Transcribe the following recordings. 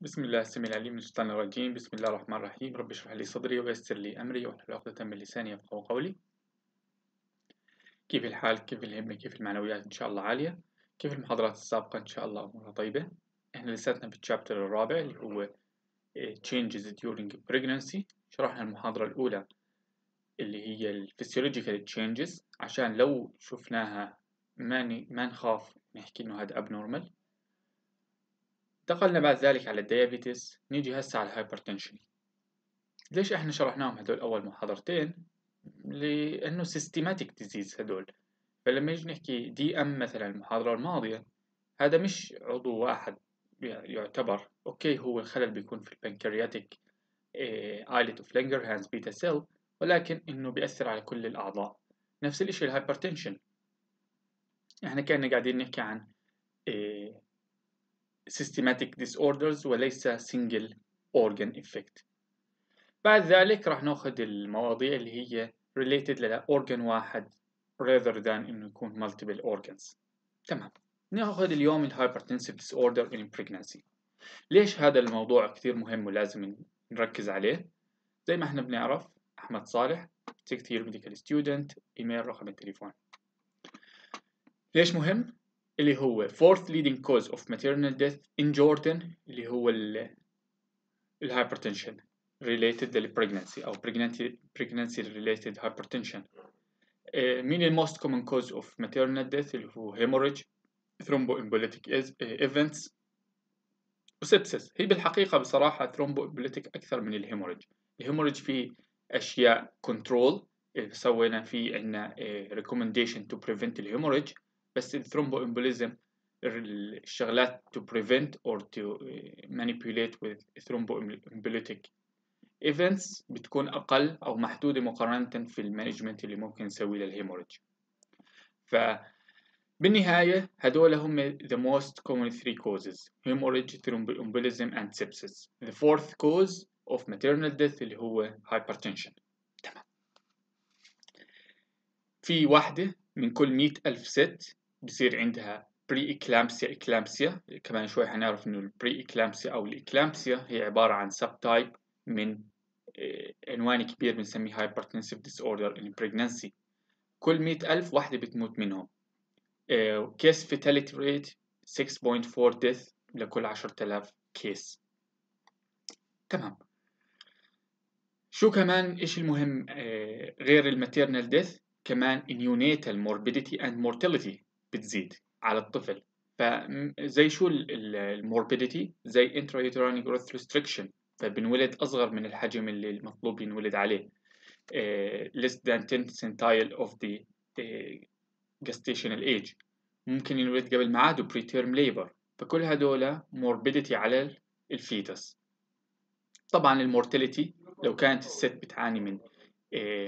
بسم الله السميع العليم من الشيطان الرجيم بسم الله الرحمن الرحيم رب اشرح لي صدري ويسر لي أمري واحلل عقدة من لساني يفقهوا قولي كيف الحال كيف الهمة كيف المعنويات إن شاء الله عالية كيف المحاضرات السابقة إن شاء الله أمورها طيبة إحنا لساتنا في الشابتر الرابع اللي هو آه، changes during pregnancy شرحنا المحاضرة الأولى اللي هي الفسيولوجيكال changes عشان لو شفناها ما ما نخاف نحكي إنه هذا abnormal انتقلنا بعد ذلك على الديابيتس نيجي هسه على الهايبرتنشن ليش احنا شرحناهم هدول اول محاضرتين لانه سيستماتيك ديزيز هدول فلما نيجي نحكي دي ام مثلا المحاضره الماضيه هذا مش عضو واحد يعتبر اوكي هو الخلل بيكون في البنكرياتيك ايلت اوف هانز بيتا سيل ولكن انه بيأثر على كل الاعضاء نفس الشيء الهايبرتنشن احنا كنا قاعدين نحكي عن systematic disorders وليس single organ effect بعد ذلك راح ناخد المواضيع اللي هي related ل organ واحد rather than انه يكون multiple organs تمام ناخد اليوم hypertensive disorder in pregnancy ليش هذا الموضوع كثير مهم ولازم نركز عليه زي ما احنا بنعرف احمد صالح تكتير ميديكال ستودنت ايميل رقم التليفون ليش مهم اللي هو fourth leading cause of maternal death in Jordan اللي هو الهايبرتنشن related pregnancy أو pregnancy pregnancy related hypertension مين the most common cause of maternal death اللي هو hemorrhage thromboembolic events وسبسس هي بالحقيقة بصراحة thromboembolic أكثر من الهيموريج الهيموريج فيه أشياء control سوينا فيه عنا recommendation to prevent الهيموريج بس الثرومبو امبوليزم الشغلات to prevent or to manipulate with thromboembolic events بتكون أقل أو محدودة مقارنة في المانجمنت اللي ممكن نسويه للهيموريج ف بالنهاية هدول هم the most common three causes hemorrhage, thromboembolism and sepsis the fourth cause of maternal death اللي هو hypertension تمام في واحدة من كل 100 ألف ست بصير عندها بري إكلامسيا إكلامسيا كمان شوي حنعرف إنه البري إكلامسيا أو الإكلامسيا هي عبارة عن سب تايب من آه، عنوان كبير بنسميه هايبرتنسيف ديس اوردر ان بريجنسي كل مئة ألف واحدة بتموت منهم كيس فيتاليتي ريت 6.4 ديث لكل 10000 كيس تمام شو كمان ايش المهم آه، غير الماتيرنال ديث كمان neonatal موربيديتي اند مورتاليتي بتزيد على الطفل فزي شو الموربيديتي زي intrauterine growth restriction فبنولد أصغر من الحجم اللي المطلوب ينولد عليه آه، less than 10 centile of the آه، gestational age ممكن ينولد قبل ميعاده preterm labor فكل هدول morbidity على الفيتس طبعا المورتاليتي لو كانت الست بتعاني من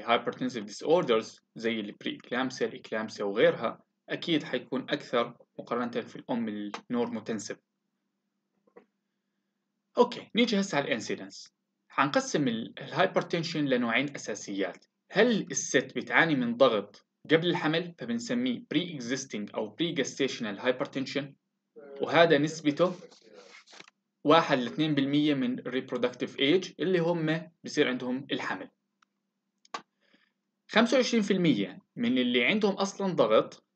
هايبرتنسيف ديس اوردرز زي البري اكلامسيا الاكلامسيا وغيرها أكيد حيكون أكثر مقارنة في الأم متنسب أوكي نيجي هسه على الانسيدنس حنقسم الهايبرتنشن لنوعين أساسيات هل الست بتعاني من ضغط قبل الحمل فبنسميه بري اكزيستنج أو بري جستيشنال هايبرتنشن وهذا نسبته 1 ل 2% من reproductive age اللي هم بصير عندهم الحمل 25% من اللي عندهم أصلا ضغط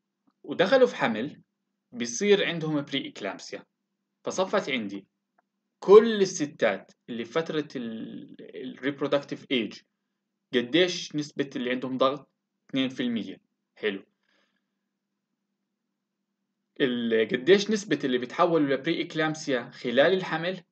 ودخلوا في حمل بيصير عندهم بري إكلامسيا فصفت عندي كل الستات اللي في فترة الريبرودكتيف ايج قديش نسبة اللي عندهم ضغط 2% حلو قديش نسبة اللي بيتحولوا لبري إكلامسيا خلال الحمل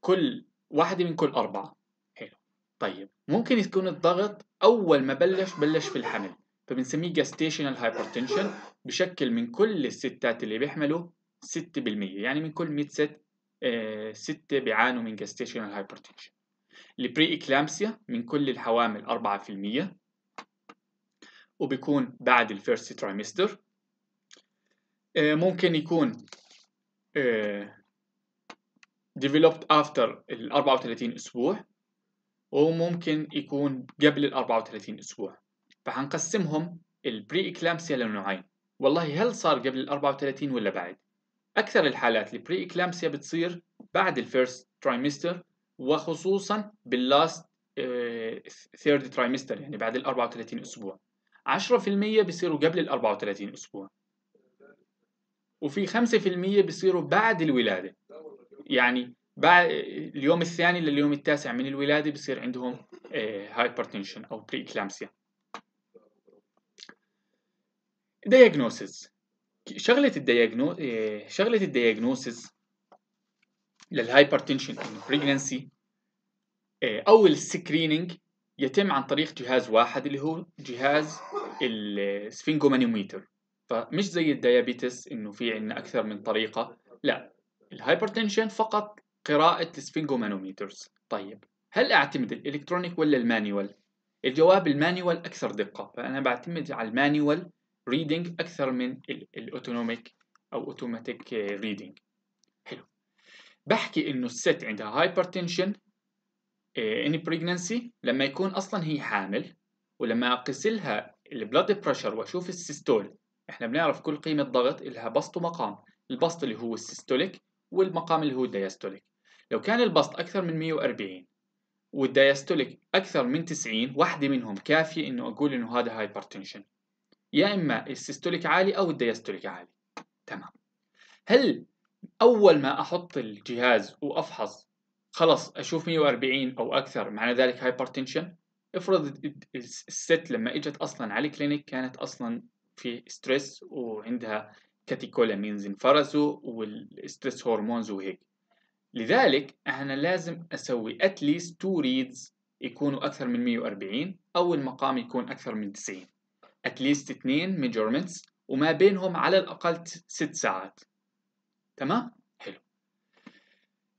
كل واحدة من كل أربعة حلو طيب ممكن يكون الضغط أول ما بلش بلش في الحمل فبنسميه gestational hypertension بشكل من كل الستات اللي بيحملوا 6% يعني من كل 100 ست آه ستة بيعانوا من جاستيشنال هايبرتنشن البري إكلامسيا من كل الحوامل 4% وبيكون بعد الفيرست ترايمستر آه ممكن يكون ديفلوبت آه، افتر after ال 34 أسبوع وممكن يكون قبل ال 34 أسبوع فهنقسمهم البري إكلامسيا لنوعين والله هل صار قبل ال 34 ولا بعد؟ أكثر الحالات البري إكلامسيا بتصير بعد الفيرست trimester وخصوصا باللاست آه، ثيرد trimester يعني بعد ال 34 أسبوع 10% بيصيروا قبل ال 34 أسبوع وفي 5% بيصيروا بعد الولادة يعني بعد اليوم الثاني لليوم التاسع من الولادة بصير عندهم هايبرتنشن آه، أو بري إكلامسيا diagnosis شغله الدياجنو إيه، شغله الدياجنوسز للهايبرتنشن ان بريجنسي إيه، او السكريننج يتم عن طريق جهاز واحد اللي هو جهاز السفنجومانيوميتر فمش زي الديابيتس انه في عندنا اكثر من طريقه لا الهايبرتنشن فقط قراءه السفنجومانيوميترز طيب هل اعتمد الالكترونيك ولا المانيوال الجواب المانيوال اكثر دقه فانا بعتمد على المانيوال reading أكثر من الأوتونوميك أو أوتوماتيك uh, reading حلو بحكي إنه الست عندها hypertension uh, in pregnancy لما يكون أصلا هي حامل ولما أقيس لها البلاد بريشر وأشوف السيستول إحنا بنعرف كل قيمة ضغط إلها بسط ومقام البسط اللي هو السيستوليك والمقام اللي هو الدايستوليك لو كان البسط أكثر من 140 والدايستوليك أكثر من 90 واحدة منهم كافية إنه أقول إنه هذا هايبرتنشن يا إما السيستوليك عالي أو الديستوليك عالي تمام هل أول ما أحط الجهاز وأفحص خلص أشوف 140 أو أكثر معنى ذلك هايبرتنشن افرض الست لما اجت أصلا على الكلينيك كانت أصلا في ستريس وعندها كاتيكولامينز انفرزوا والستريس هرمونز وهيك لذلك احنا لازم اسوي اتليست تو ريدز يكونوا اكثر من 140 او المقام يكون اكثر من 90 اتليست 2 ميجرمنتس وما بينهم على الأقل 6 ساعات تمام؟ حلو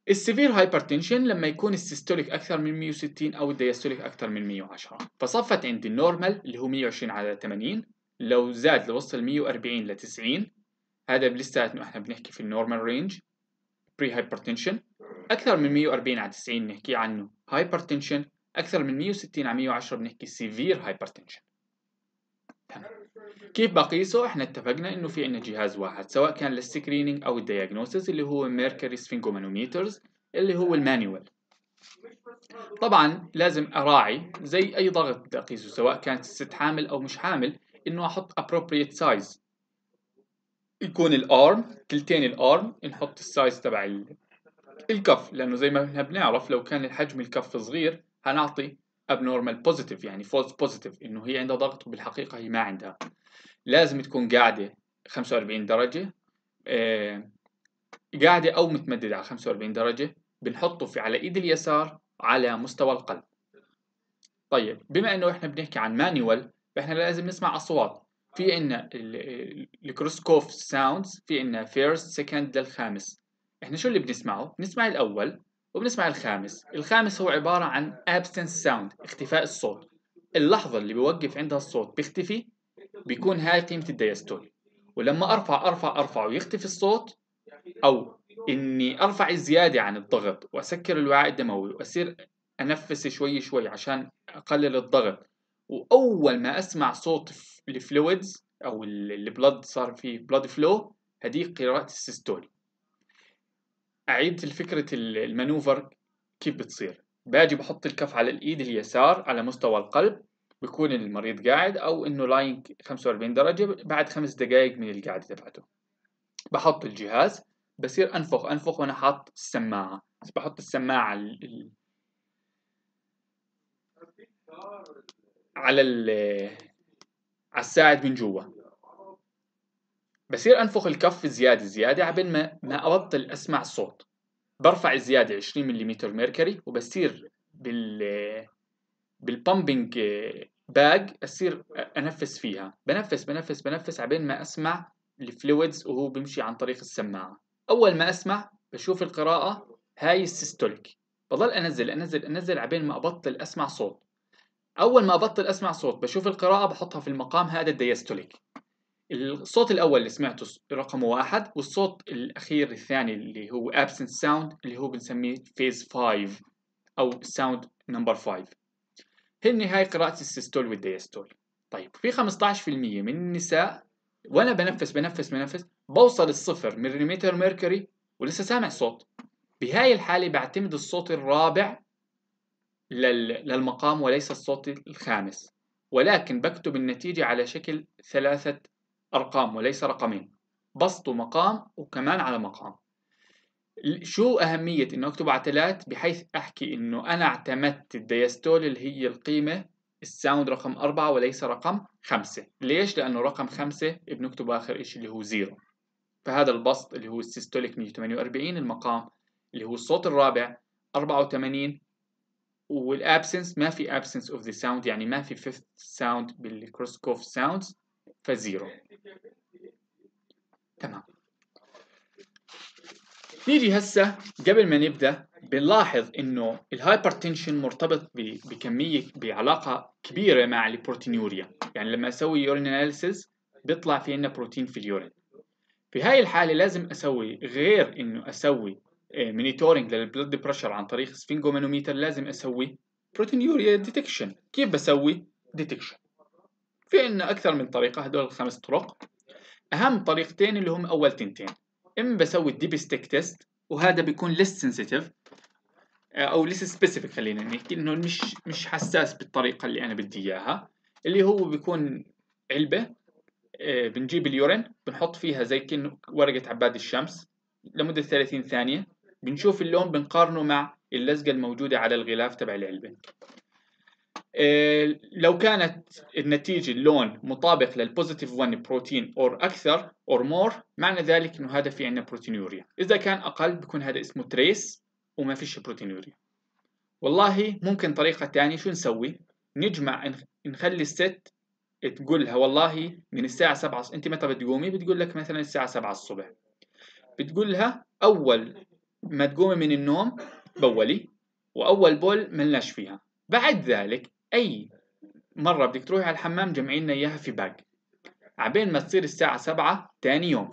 السيفير هايبرتنشن لما يكون السيستوليك أكثر من 160 أو الدياستوليك أكثر من 110 فصفت عندي النورمال اللي هو 120 على 80 لو زاد لوصل 140 ل 90 هذا لساتنا احنا بنحكي في النورمال رينج بري هايبرتنشن أكثر من 140 على 90 بنحكي عنه هايبرتنشن أكثر من 160 على 110 بنحكي سيفير هايبرتنشن تمام كيف بقيسه احنا اتفقنا انه في عندنا جهاز واحد سواء كان للسكرينينج او الدياجنوستس اللي هو ميركوري سفنجومانوميترز اللي هو نعم. المانيوال طبعا لازم اراعي زي اي ضغط اقيسه سواء كانت الست حامل او مش حامل انه احط appropriate سايز يكون الارم كلتين الارم نحط السايز تبع الكف لانه زي ما احنا بنعرف لو كان الحجم الكف صغير هنعطي abnormal positive يعني false positive انه هي عندها ضغط وبالحقيقة هي ما عندها لازم تكون قاعدة 45 درجة آه قاعدة أو متمددة على 45 درجة بنحطه في على إيد اليسار على مستوى القلب طيب بما انه احنا بنحكي عن مانيوال فاحنا لازم نسمع اصوات في عندنا الكروسكوف ساوندز في عندنا فيرست سكند للخامس احنا شو اللي بنسمعه بنسمع الاول وبنسمع الخامس الخامس هو عبارة عن absence sound اختفاء الصوت اللحظة اللي بيوقف عندها الصوت بيختفي بيكون هاي قيمة الديستول ولما أرفع أرفع أرفع ويختفي الصوت أو إني أرفع الزيادة عن الضغط وأسكر الوعاء الدموي وأصير أنفس شوي شوي عشان أقلل الضغط وأول ما أسمع صوت الفلويدز أو البلد صار فيه بلد فلو هدي قراءة السيستولي أعيد فكرة المانوفر كيف بتصير باجي بحط الكف على الإيد اليسار على مستوى القلب بكون المريض قاعد أو إنه لاين 45 درجة بعد خمس دقايق من القعدة تبعته بحط الجهاز بصير أنفخ أنفخ وأنا حاط السماعة بس بحط السماعة ال... على ال... على الساعد من جوا بصير أنفخ الكف زيادة زيادة عبين ما ما أبطل أسمع الصوت برفع الزيادة 20 ملم ميركوري وبصير بال بالبامبنج باج أصير أنفس فيها بنفس بنفس بنفس عبين ما أسمع الفلويدز وهو بيمشي عن طريق السماعة أول ما أسمع بشوف القراءة هاي السيستوليك بضل أنزل أنزل أنزل عبين ما أبطل أسمع صوت أول ما أبطل أسمع صوت بشوف القراءة بحطها في المقام هذا الديستوليك الصوت الأول اللي سمعته رقم واحد والصوت الأخير الثاني اللي هو absent sound اللي هو بنسميه phase 5 أو sound number 5 هن هاي قراءة السيستول والديستول طيب في 15% من النساء وأنا بنفس بنفس بنفس بوصل الصفر مليمتر ميركوري ولسه سامع صوت بهاي الحالة بعتمد الصوت الرابع للمقام وليس الصوت الخامس ولكن بكتب النتيجة على شكل ثلاثة أرقام وليس رقمين بسط مقام وكمان على مقام شو أهمية إنه أكتب على ثلاث بحيث أحكي إنه أنا اعتمدت الديستول اللي هي القيمة الساوند رقم أربعة وليس رقم خمسة ليش؟ لأنه رقم خمسة بنكتبه آخر إشي اللي هو زيرو فهذا البسط اللي هو السيستوليك 148 المقام اللي هو الصوت الرابع 84 والابسنس ما في absence of the sound يعني ما في fifth sound بالكروسكوف ساوندز فزيرو تمام نيجي هسه قبل ما نبدا بنلاحظ انه الهايبرتنشن مرتبط بكميه بعلاقه كبيره مع البروتينيوريا يعني لما اسوي يورين اناليسيس بيطلع في عندنا بروتين في اليورين في هاي الحاله لازم اسوي غير انه اسوي مونيتورنج للبلد بريشر عن طريق سفنجومانوميتر لازم اسوي بروتينيوريا ديتكشن كيف بسوي ديتكشن في عنا أكثر من طريقة هدول الخمس طرق أهم طريقتين اللي هم أول تنتين إما بسوي الديب ستيك تيست وهذا بيكون ليس سنسيتيف آه، أو ليس سبيسيفيك خلينا نحكي إنه مش مش حساس بالطريقة اللي أنا بدي إياها اللي هو بيكون علبة آه، بنجيب اليورين بنحط فيها زي كأنه ورقة عباد الشمس لمدة 30 ثانية بنشوف اللون بنقارنه مع اللزقة الموجودة على الغلاف تبع العلبة آه، لو كانت النتيجة اللون مطابق للبوزيتيف 1 بروتين اور اكثر اور مور معنى ذلك انه هذا في عندنا بروتينوريا اذا كان اقل بكون هذا اسمه تريس وما فيش بروتينوريا والله ممكن طريقة تانية شو نسوي نجمع نخلي الست تقولها والله من الساعة 7 انت متى بتقومي بتقول لك مثلا الساعة 7 الصبح بتقول لها اول ما تقومي من النوم بولي واول بول ملناش فيها بعد ذلك أي مرة بدك تروحي على الحمام جمعي لنا إياها في باك عبين ما تصير الساعة سبعة تاني يوم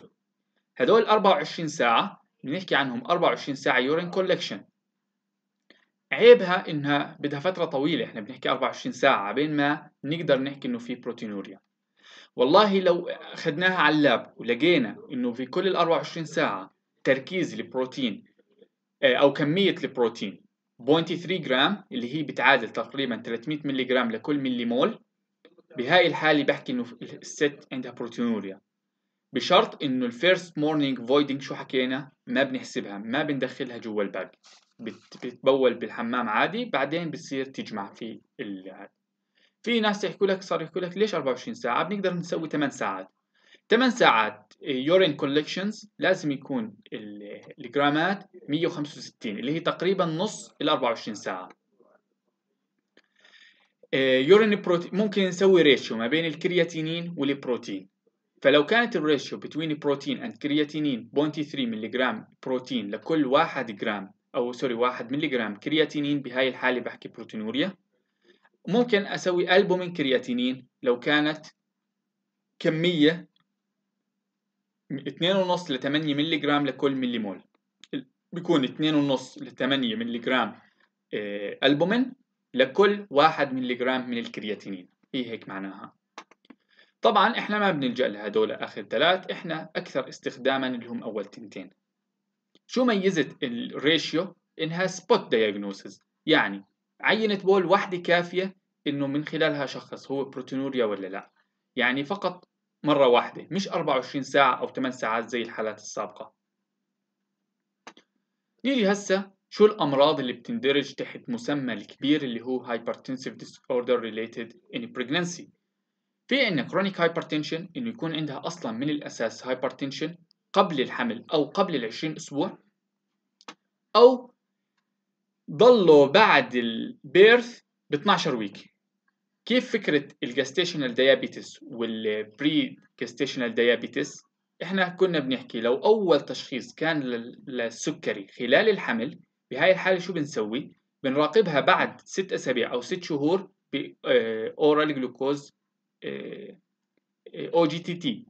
هدول 24 ساعة بنحكي عنهم 24 ساعة يورين كولكشن عيبها إنها بدها فترة طويلة إحنا بنحكي 24 ساعة بين ما نقدر نحكي إنه في بروتينوريا والله لو أخذناها على اللاب ولقينا إنه في كل ال 24 ساعة تركيز البروتين آه، أو كمية البروتين 0.3 جرام اللي هي بتعادل تقريبا 300 ملي جرام لكل ملي مول بهاي الحالة بحكي إنه الست عندها بروتينوريا بشرط إنه الفيرست مورنينج فويدنج شو حكينا ما بنحسبها ما بندخلها جوا الباج بتبول بالحمام عادي بعدين بتصير تجمع في ال في ناس يحكوا لك صار يحكوا لك ليش 24 ساعة بنقدر نسوي 8 ساعات 8 ساعات يورين كولكشنز لازم يكون الجرامات 165 اللي هي تقريبا نص ال 24 ساعه يورين آه، بروتين ممكن نسوي ريشيو ما بين الكرياتينين والبروتين فلو كانت الريشيو بين بروتين اند كرياتينين 0.3 جرام بروتين لكل 1 جرام او سوري 1 جرام كرياتينين بهاي الحاله بحكي بروتينوريا ممكن اسوي البومين كرياتينين لو كانت كميه 2.5 ل 8 ملي جرام لكل ملي مول بيكون 2.5 ل 8 ملي جرام آه، البومين لكل 1 ملي جرام من الكرياتينين هي هيك معناها طبعا احنا ما بنلجأ لهدول اخر ثلاث احنا اكثر استخداما اللي هم اول تنتين شو ميزت الريشيو انها سبوت دياجنوسز يعني عينة بول واحدة كافية انه من خلالها شخص هو بروتينوريا ولا لا يعني فقط مرة واحدة مش 24 ساعة أو 8 ساعات زي الحالات السابقة نيجي هسه شو الأمراض اللي بتندرج تحت مسمى الكبير اللي هو Hypertensive Disorder Related in Pregnancy في عندنا Chronic Hypertension إنه يكون عندها أصلا من الأساس Hypertension قبل الحمل أو قبل العشرين أسبوع أو ضلوا بعد البيرث ب 12 ويك كيف فكرة الجاستيشنال ديابيتس والبري gestational ديابيتس احنا كنا بنحكي لو اول تشخيص كان للسكري خلال الحمل بهاي الحالة شو بنسوي بنراقبها بعد ست اسابيع او ست شهور باورال جلوكوز او جي تي تي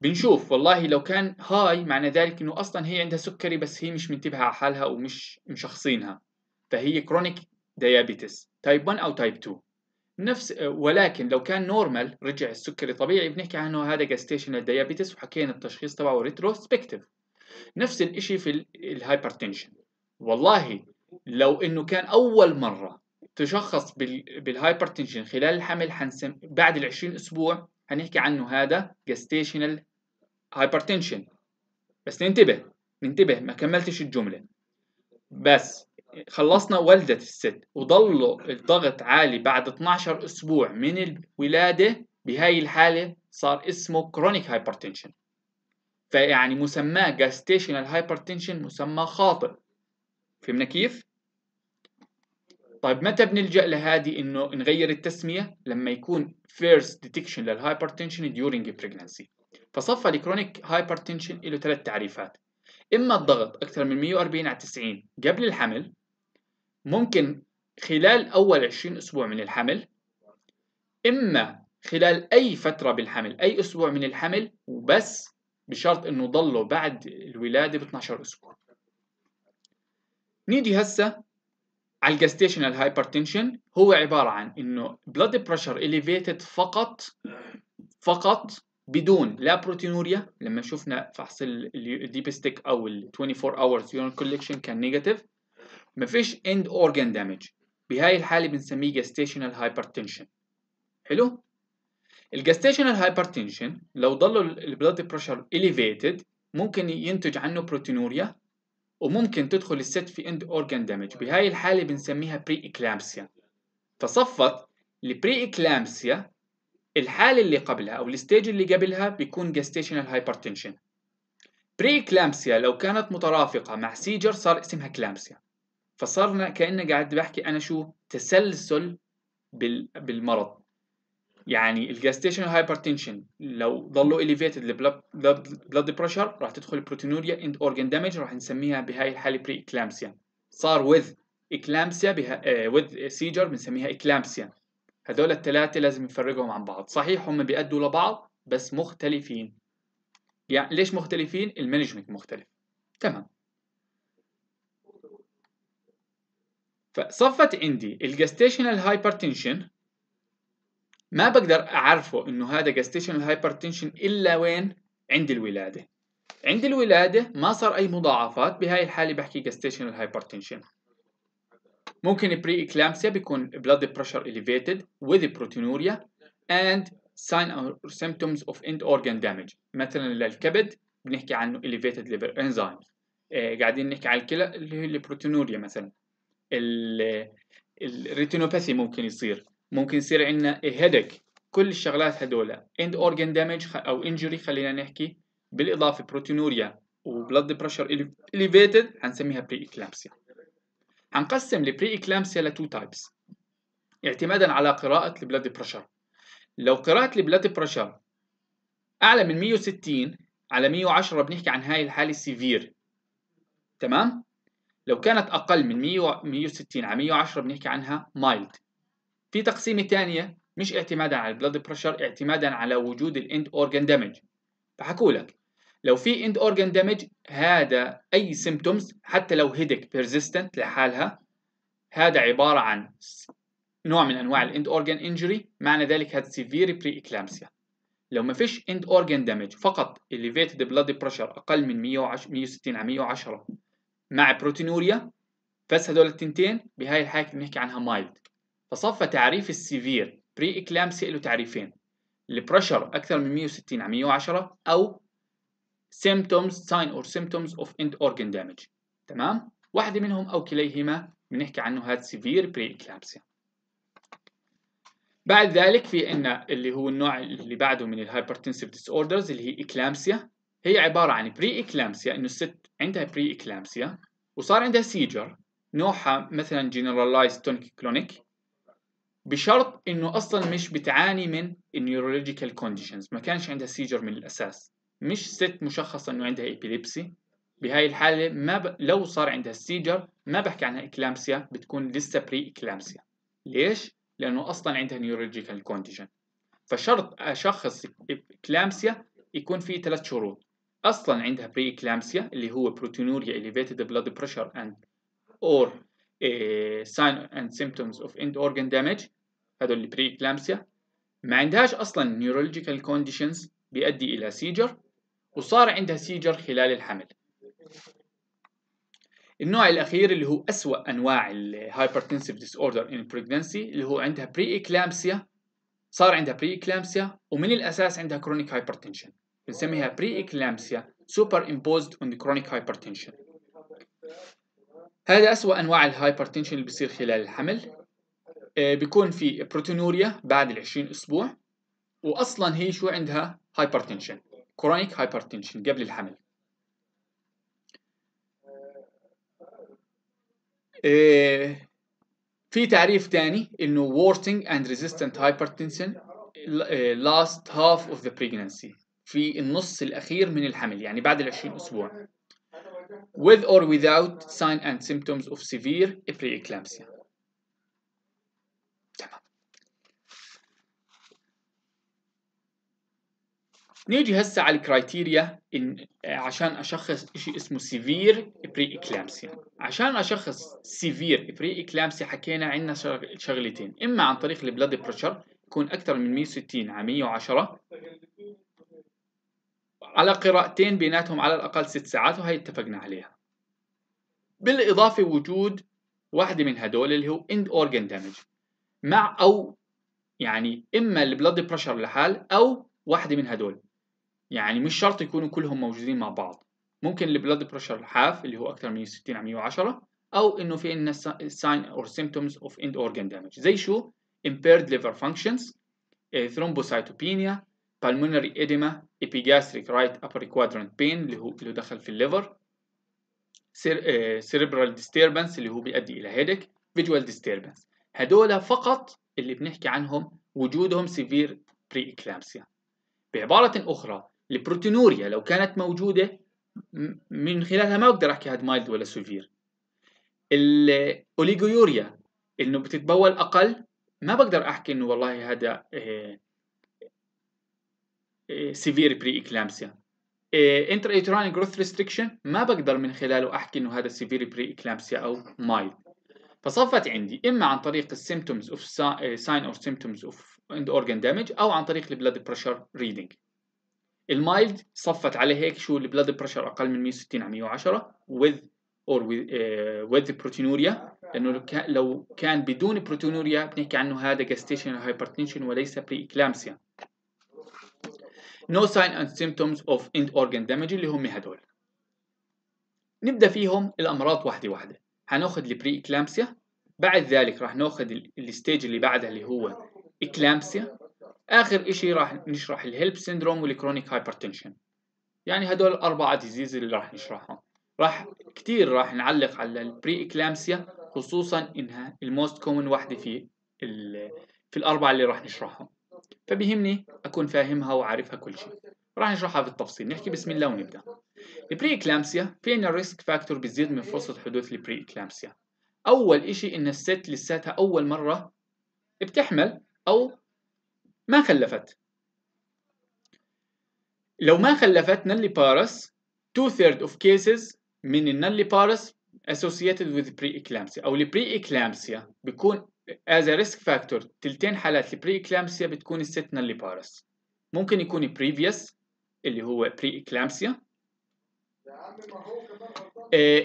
بنشوف والله لو كان هاي معنى ذلك انه اصلا هي عندها سكري بس هي مش منتبهه على حالها ومش مشخصينها فهي كرونيك ديابيتس تايب 1 او تايب 2 نفس ولكن لو كان نورمال رجع السكري طبيعي بنحكي عنه هذا جاستيشنال دايابيتس وحكينا التشخيص تبعه ريتروسبكتيف نفس الشيء في الهايبرتنشن والله لو انه كان اول مره تشخص بالهايبرتنشن خلال الحمل حنسم بعد ال 20 اسبوع هنحكي عنه هذا جاستيشنال هايبرتنشن بس ننتبه ننتبه ما كملتش الجمله بس خلصنا ولدة الست وضلوا الضغط عالي بعد 12 أسبوع من الولادة بهاي الحالة صار اسمه كرونيك هايبرتنشن فيعني مسماه جاستيشنال هايبرتنشن مسمى خاطئ فهمنا كيف؟ طيب متى بنلجأ لهذه إنه نغير التسمية؟ لما يكون first detection للهايبرتنشن during pregnancy فصفى الكرونيك هايبرتنشن له ثلاث تعريفات إما الضغط أكثر من 140 على 90 قبل الحمل ممكن خلال أول 20 أسبوع من الحمل إما خلال أي فترة بالحمل أي أسبوع من الحمل وبس بشرط إنه ضلوا بعد الولادة ب 12 أسبوع نيجي هسه على الجستيشنال هايبرتنشن هو عبارة عن إنه بلد بريشر إليفيتد فقط فقط بدون لا بروتينوريا لما شفنا فحص الديبستيك او ال 24 اورز يورين collection كان نيجاتيف مفيش end organ damage بهاي الحالة بنسميه gestational hypertension حلو؟ الجستيشنال هايبرتنشن لو ضل البلاد بريشر elevated ممكن ينتج عنه بروتينوريا وممكن تدخل الست في اند اورجان دامج بهاي الحالة بنسميها بري اكلامسيا فصفت البري اكلامسيا الحالة اللي قبلها او الستيج اللي قبلها بيكون gestational هايبرتنشن بري اكلامسيا لو كانت مترافقة مع سيجر صار اسمها كلامسيا فصرنا كأن قاعد بحكي أنا شو تسلسل بالمرض يعني الجاستيشن هايبرتنشن لو ضلوا اليفيتد بلاد بريشر راح تدخل بروتينوريا اند اورجن دامج راح نسميها بهاي الحاله بري اكلامسيا صار وذ اكلامسيا وذ سيجر بنسميها اكلامسيا هذول الثلاثه لازم نفرقهم عن بعض صحيح هم بيأدوا لبعض بس مختلفين يعني ليش مختلفين المانجمنت مختلف تمام فصفت عندي الجستيشنال هايبرتنشن ما بقدر اعرفه انه هذا جستيشنال هايبرتنشن الا وين عند الولاده عند الولاده ما صار اي مضاعفات بهاي الحاله بحكي جستيشنال هايبرتنشن ممكن بري اكلامسيا بيكون blood pressure elevated with proteinuria and sign or symptoms of end organ damage مثلا للكبد بنحكي عنه elevated ليفر enzymes إيه، قاعدين نحكي على الكلى اللي هي البروتينوريا مثلا الريتينوباثي ممكن يصير ممكن يصير عندنا هيدك كل الشغلات هدول اند اورجن دامج او انجري خلينا نحكي بالاضافه بروتينوريا وبلد بريشر اليفيتد حنسميها بري اكلامسيا حنقسم البري اكلامسيا لتو تايبس اعتمادا على قراءه البلد بريشر لو قراءه البلد بريشر اعلى من 160 على 110 بنحكي عن هاي الحاله السيفير تمام لو كانت أقل من 160 على 110 بنحكي عنها mild في تقسيمة ثانية مش اعتمادا على البلد بريشر اعتمادا على وجود الاند اورجان دامج فحكوا لك لو في اند اورجان دامج هذا اي سيمبتومز حتى لو هيدك بيرزيستنت لحالها هذا عبارة عن نوع من انواع الاند اورجان انجري معنى ذلك هذا سيفير بري اكلامسيا لو ما فيش اند اورجان دامج فقط الليفيتد بلاد بريشر اقل من 160 على 110 مع بروتينوريا بس هدول التنتين بهاي الحاله بنحكي عنها مايلد فصفى تعريف السيفير بري اكلامسي له تعريفين البريشر اكثر من 160 على 110 او symptoms sign or symptoms of end organ damage تمام واحده منهم او كليهما بنحكي عنه هذا سيفير بري اكلامسي بعد ذلك في عندنا اللي هو النوع اللي بعده من الهايبرتنسيف ديس اوردرز اللي هي اكلامسيا هي عبارة عن بري إكلامسيا إنه الست عندها بري إكلامسيا وصار عندها سيجر نوعها مثلا جنراليز تونيك كلونيك بشرط إنه أصلا مش بتعاني من النيورولوجيكال كونديشنز ما كانش عندها سيجر من الأساس مش ست مشخصة إنه عندها إبيليبسي بهاي الحالة ما ب... لو صار عندها سيجر ما بحكي عنها إكلامسيا بتكون لسه بري إكلامسيا ليش؟ لأنه أصلا عندها نيورولوجيكال كونديشن فشرط أشخص إكلامسيا يكون في ثلاث شروط اصلا عندها بري اكلامسيا اللي هو بروتينوريا elevated blood pressure and or uh, sign and symptoms of end organ damage هذول اللي بري اكلامسيا ما عندهاش اصلا neurological conditions بيؤدي الى سيجر وصار عندها سيجر خلال الحمل النوع الأخير اللي هو أسوأ أنواع الهايبرتنسيف disorder in pregnancy اللي هو عندها بري إكلامسيا صار عندها بري إكلامسيا ومن الأساس عندها كرونيك هايبرتنشن بنسميها بري إكلامسيا superimposed on the chronic hypertension هذا أسوأ أنواع الهايبرتنشن اللي بيصير خلال الحمل آه، بيكون في بروتينوريا بعد ال 20 أسبوع وأصلا هي شو عندها هايبرتنشن كرونيك هايبرتنشن قبل الحمل آه، في تعريف تاني انه وورتنج and resistant hypertension آه، last half of the pregnancy في النص الأخير من الحمل يعني بعد العشرين أسبوع with or without sign and symptoms of severe preeclampsia تمام نيجي هسه على الكرايتيريا إن عشان أشخص شيء اسمه سيفير بري إكلامسيا عشان أشخص سيفير بري إكلامسيا حكينا عندنا شغلتين إما عن طريق البلاد بريشر يكون أكثر من 160 على 110 على قراءتين بيناتهم على الأقل ست ساعات وهي اتفقنا عليها بالإضافة وجود واحدة من هدول اللي هو end organ damage مع أو يعني إما البلد بريشر لحال أو واحدة من هدول يعني مش شرط يكونوا كلهم موجودين مع بعض ممكن البلد بريشر الحاف اللي هو أكثر من 160 على 110 أو إنه في عندنا sign or symptoms of end organ damage زي شو impaired liver functions eh, thrombocytopenia pulmonary edema epigastric right upper quadrant pain اللي هو اللي دخل في الليفر آه، cerebral disturbance اللي هو بيؤدي إلى هيدك visual disturbance هدول فقط اللي بنحكي عنهم وجودهم سيفير بري إكلامسيا بعبارة أخرى البروتينوريا لو كانت موجودة من خلالها ما بقدر أحكي هاد مايلد ولا سيفير الأوليغويوريا إنه بتتبول أقل ما بقدر أحكي إنه والله هذا آه، سيفير بري إكلامسيا انتر ايتراني جروث ريستريكشن ما بقدر من خلاله احكي انه هذا سيفير بري إكلامسيا او مايلد فصفت عندي اما عن طريق السيمتومز اوف ساين اور سيمتومز اوف اند اورجان دامج او عن طريق البلاد بريشر ريدنج المايلد صفت عليه هيك شو البلاد بريشر اقل من 160 على 110 وذ اور وذ بروتينوريا لانه لو كان بدون بروتينوريا بنحكي عنه هذا جاستيشن هايبرتنشن وليس بري اكلامسيا No sign and symptoms of end organ damage اللي هم هدول نبدأ فيهم الأمراض واحدة واحدة هناخد البري إكلامسيا بعد ذلك راح ناخد الستيج اللي بعدها اللي هو إكلامسيا آخر إشي راح نشرح الهيلب سيندروم والكرونيك هايبرتنشن يعني هدول الأربعة ديزيز اللي راح نشرحهم راح كتير راح نعلق على البري إكلامسيا خصوصا إنها الموست كومن واحدة في في الأربعة اللي راح نشرحهم فبيهمني أكون فاهمها وعارفها كل شيء راح نشرحها بالتفصيل نحكي بسم الله ونبدأ البري إكلامسيا في عنا ريسك فاكتور بتزيد من فرصة حدوث البري إكلامسيا أول شيء إن الست لساتها أول مرة بتحمل أو ما خلفت لو ما خلفت نالي بارس 2 ثيرد of cases من النالي بارس associated with pre-eclampsia أو pre pre-eclampsia بيكون as a risk factor تلتين حالات pre-eclampsia بتكون اللي بارس ممكن يكون previous اللي هو pre-eclampsia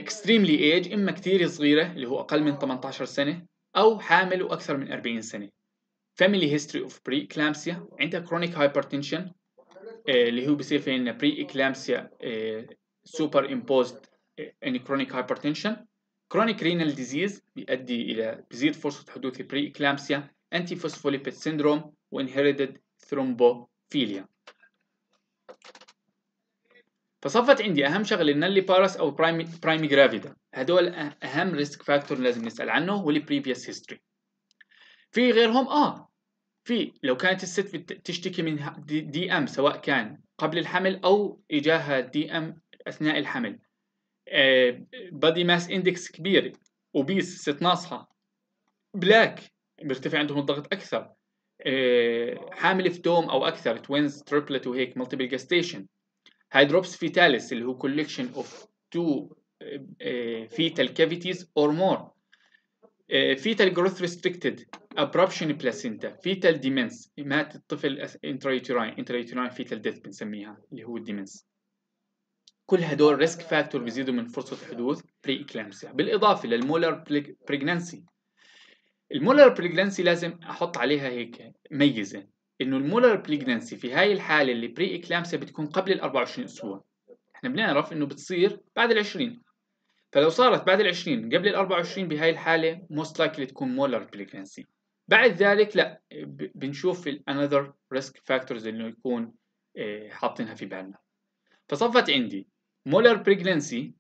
extremely age إما كتير صغيرة اللي هو أقل من 18 سنة أو حامل وأكثر من 40 سنة family history of preeclampsia عندها chronic hypertension اللي هو بصير في عندنا pre-eclampsia superimposed in chronic hypertension كرونيك رينال ديزيز بيؤدي إلى بيزيد فرصة حدوث بري إكلامسيا أنتي فوسفوليبيد سيندروم وإنهيريتد ثرومبوفيليا فصفت عندي أهم شغلة النالي بارس أو برايمي, برايمي جرافيدا هدول أه- أهم ريسك فاكتور لازم نسأل عنه والبريفيوس هيستوري في غيرهم آه في لو كانت الست تشتكي من دي ام سواء كان قبل الحمل او اجاها دي ام اثناء الحمل بادي ماس اندكس كبير اوبيس ست ناصحه بلاك بيرتفع عندهم الضغط اكثر آه، حامل فتوم او اكثر توينز تريبلت وهيك ملتيبل جاستيشن هيدروبس فيتاليس اللي هو كوليكشن اوف تو فيتال كافيتيز اور مور فيتال جروث ريستريكتد ابربشن بلاسينتا فيتال ديمنس مات الطفل انتريوتراين انتريوتراين فيتال ديث بنسميها اللي هو الديمنس كل هدول ريسك فاكتور بيزيدوا من فرصه حدوث بري اكلامسيا بالاضافه للمولر بريجنانسي المولر بريجنانسي لازم احط عليها هيك ميزه انه المولر بريجنانسي في هاي الحاله اللي بري اكلامسيا بتكون قبل ال 24 اسبوع احنا بنعرف انه بتصير بعد ال 20 فلو صارت بعد ال 20 قبل ال 24 بهاي الحاله موست لايكلي تكون مولر بريجنانسي بعد ذلك لا بنشوف الانذر ريسك فاكتورز اللي يكون آه، حاطينها في بالنا فصفت عندي مولر بريجننسي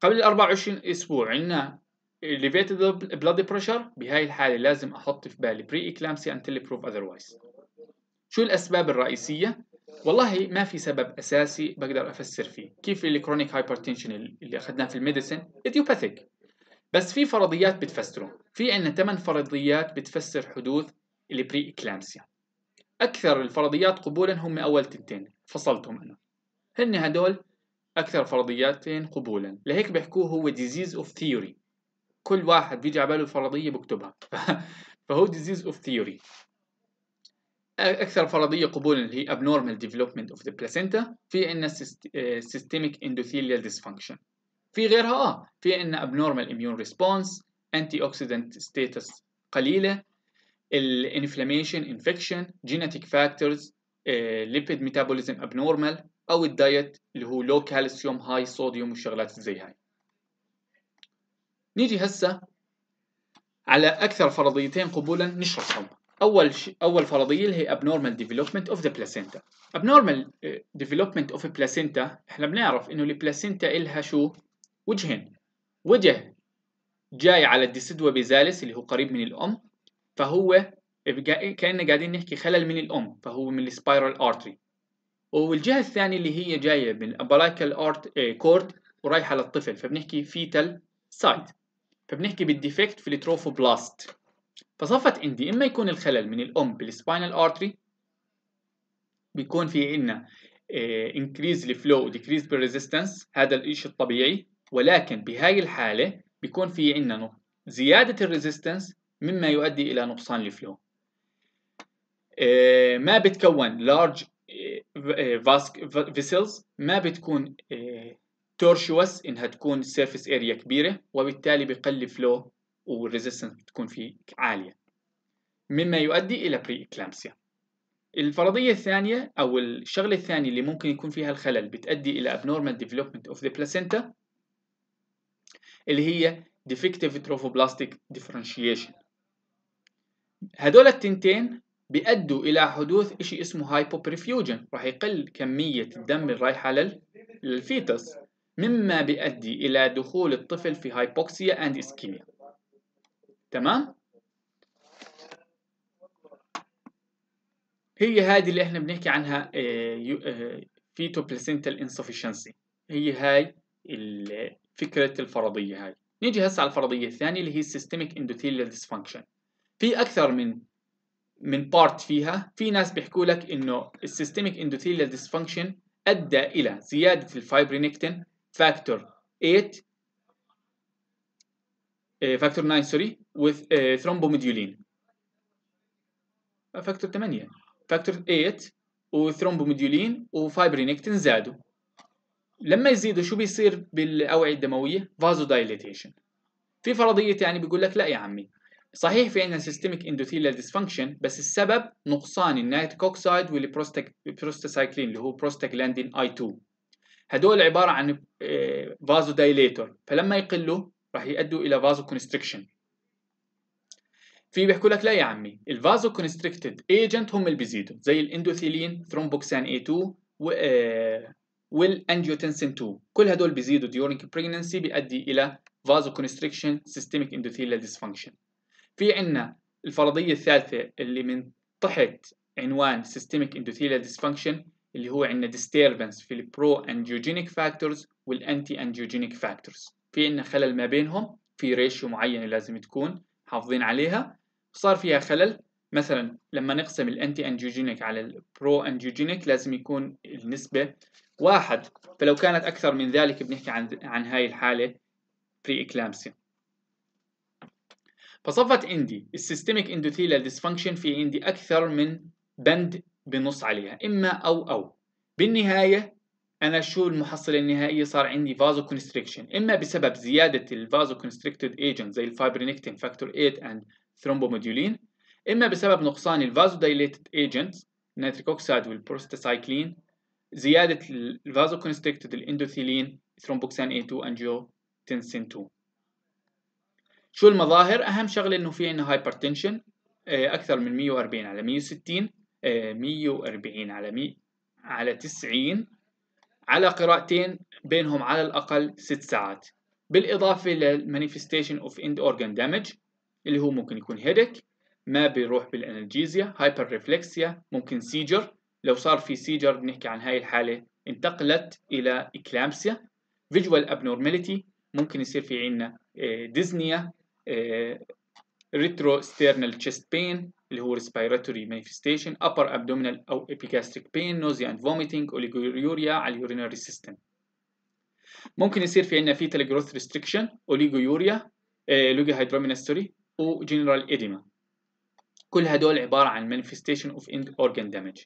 قبل ال 24 اسبوع عندنا elevated blood pressure بهاي الحالة لازم أحط في بالي بري eclampsia until proof otherwise شو الأسباب الرئيسية؟ والله ما في سبب أساسي بقدر أفسر فيه كيف الكرونيك هايبرتنشن اللي أخذناه في الميديسن idiopathic بس في فرضيات بتفسره في عندنا 8 فرضيات بتفسر حدوث البري إكلامسيا أكثر الفرضيات قبولا هم أول تنتين فصلتهم أنا هن هدول أكثر فرضياتين قبولا لهيك بيحكوه هو disease of theory كل واحد بيجي على باله فرضية بكتبها فهو disease of theory أكثر فرضية قبولا اللي هي abnormal development of the placenta في عنا systemic endothelial dysfunction في غيرها آه في عنا abnormal immune response antioxidant status قليلة inflammation infection genetic factors lipid metabolism abnormal او الدايت اللي هو لو كالسيوم هاي صوديوم والشغلات زي هاي نيجي هسه على اكثر فرضيتين قبولا نشرحهم اول ش... اول فرضيه اللي هي abnormal development of the placenta abnormal آه، development of a placenta احنا بنعرف انه البلاسينتا الها شو وجهين وجه جاي على الديسيدوا بيزالس اللي هو قريب من الام فهو كاننا قاعدين نحكي خلل من الام فهو من السبايرال ارتري والجهه الثانيه اللي هي جايه من الابلايكال كورد eh, ورايحه للطفل فبنحكي فيتال سايد فبنحكي بالديفكت في التروفوبلاست فصفت عندي اما يكون الخلل من الام بالسباينال ارتري بيكون في عندنا انكريز الفلو وديكريز بالريزيستنس هذا الشيء الطبيعي ولكن بهاي الحاله بيكون في عندنا زياده الريزيستنس مما يؤدي الى نقصان الفلو eh, ما بتكون large إيه، إيه، فيسلز ما بتكون إيه، تورشوس انها تكون سيرفيس اريا كبيره وبالتالي بقل فلو والريزيستنس بتكون فيه عاليه مما يؤدي الى بري اكلامسيا الفرضيه الثانيه او الشغله الثانيه اللي ممكن يكون فيها الخلل بتؤدي الى abnormal development of the placenta اللي هي defective trophoblastic differentiation هدول التنتين بيؤدوا الى حدوث شيء اسمه هايبوبرفيوجن راح يقل كميه الدم الرايحه للفيتس مما بيؤدي الى دخول الطفل في هايبوكسيا اند اسكيميا تمام هي هذه اللي احنا بنحكي عنها فيتو بلاسينتال انسفيشنسي هي هاي فكره الفرضيه هاي نيجي هسه على الفرضيه الثانيه اللي هي systemic endothelial dysfunction في اكثر من من بارت فيها في ناس بيحكوا لك انه السيستميك اندوثيليال ديسفانكشن ادى الى زياده الفايبرينكتين فاكتور 8 فاكتور 9 سوري with ثرومبوميديولين فاكتور 8 فاكتور 8 وثرومبوميديولين وفايبرينكتين زادوا لما يزيدوا شو بيصير بالاوعيه الدمويه فازو دايليتيشن في فرضيه يعني بيقول لك لا يا عمي صحيح في عندنا سيستميك اندوثيليال ديسفانكشن بس السبب نقصان النيتريك اوكسايد والبروستاسايكلين اللي هو بروستاجلاندين اي 2 هدول عباره عن فازو آه، دايليتور فلما يقلوا راح يؤدوا الى فازو كونستريكشن في بيحكوا لك لا يا عمي الفازو كونستريكتد ايجنت هم اللي بيزيدوا زي الاندوثيلين ثرومبوكسان اي 2 و آه، والانجيوتنسين 2 كل هدول بيزيدوا during pregnancy بيؤدي الى vasoconstriction systemic endothelial dysfunction في عنا الفرضية الثالثة اللي من تحت عنوان Systemic Endothelial Dysfunction اللي هو عندنا disturbance في البرو angiogenic factors والانتي angiogenic factors في عندنا خلل ما بينهم في ريشيو معينة لازم تكون حافظين عليها صار فيها خلل مثلا لما نقسم الانتي انجيوجينيك على البرو انجيوجينيك لازم يكون النسبة واحد فلو كانت أكثر من ذلك بنحكي عن عن هاي الحالة بري إكلامسيا فصفت عندي السيستميك اندوثيليال ديسفانكشن في عندي اكثر من بند بنص عليها اما او او بالنهايه انا شو المحصله النهائيه صار عندي فازو كونستريكشن اما بسبب زياده الفازو كونستريكتد ايجنت زي الفايبرينكتين فاكتور 8 اند ثرومبوموديولين اما بسبب نقصان الفازو دايليتد ايجنت نيتريك اوكسيد والبروستاسايكلين زياده الفازو كونستريكتد الاندوثيلين ثرومبوكسان اي 2 انجيو تنسين 2 شو المظاهر اهم شغله انه في عندنا هايبرتنشن آه، اكثر من 140 على 160 140 آه، على 100 على 90 على قراءتين بينهم على الاقل 6 ساعات بالاضافه للمانيفستيشن اوف اند اورجان دامج اللي هو ممكن يكون هيدك ما بيروح بالأنالجيزيا هايبر ريفلكسيا ممكن سيجر لو صار في سيجر بنحكي عن هاي الحاله انتقلت الى اكلامسيا فيجوال ابنورماليتي ممكن يصير في عندنا ديزنيا آه، ريترو ستيرنال تشيست بين اللي هو ريسبيراتوري مانيفستيشن ابر ابدومينال او ايبيجاستريك بين نوزيا اند فوميتنج اوليجوريوريا على اليورينري سيستم ممكن يصير في عندنا فيتال جروث ريستريكشن اوليجوريوريا لوجي هيدرومينستوري سوري وجنرال ايديما كل هدول عباره عن مانيفستيشن اوف اند اورجان دامج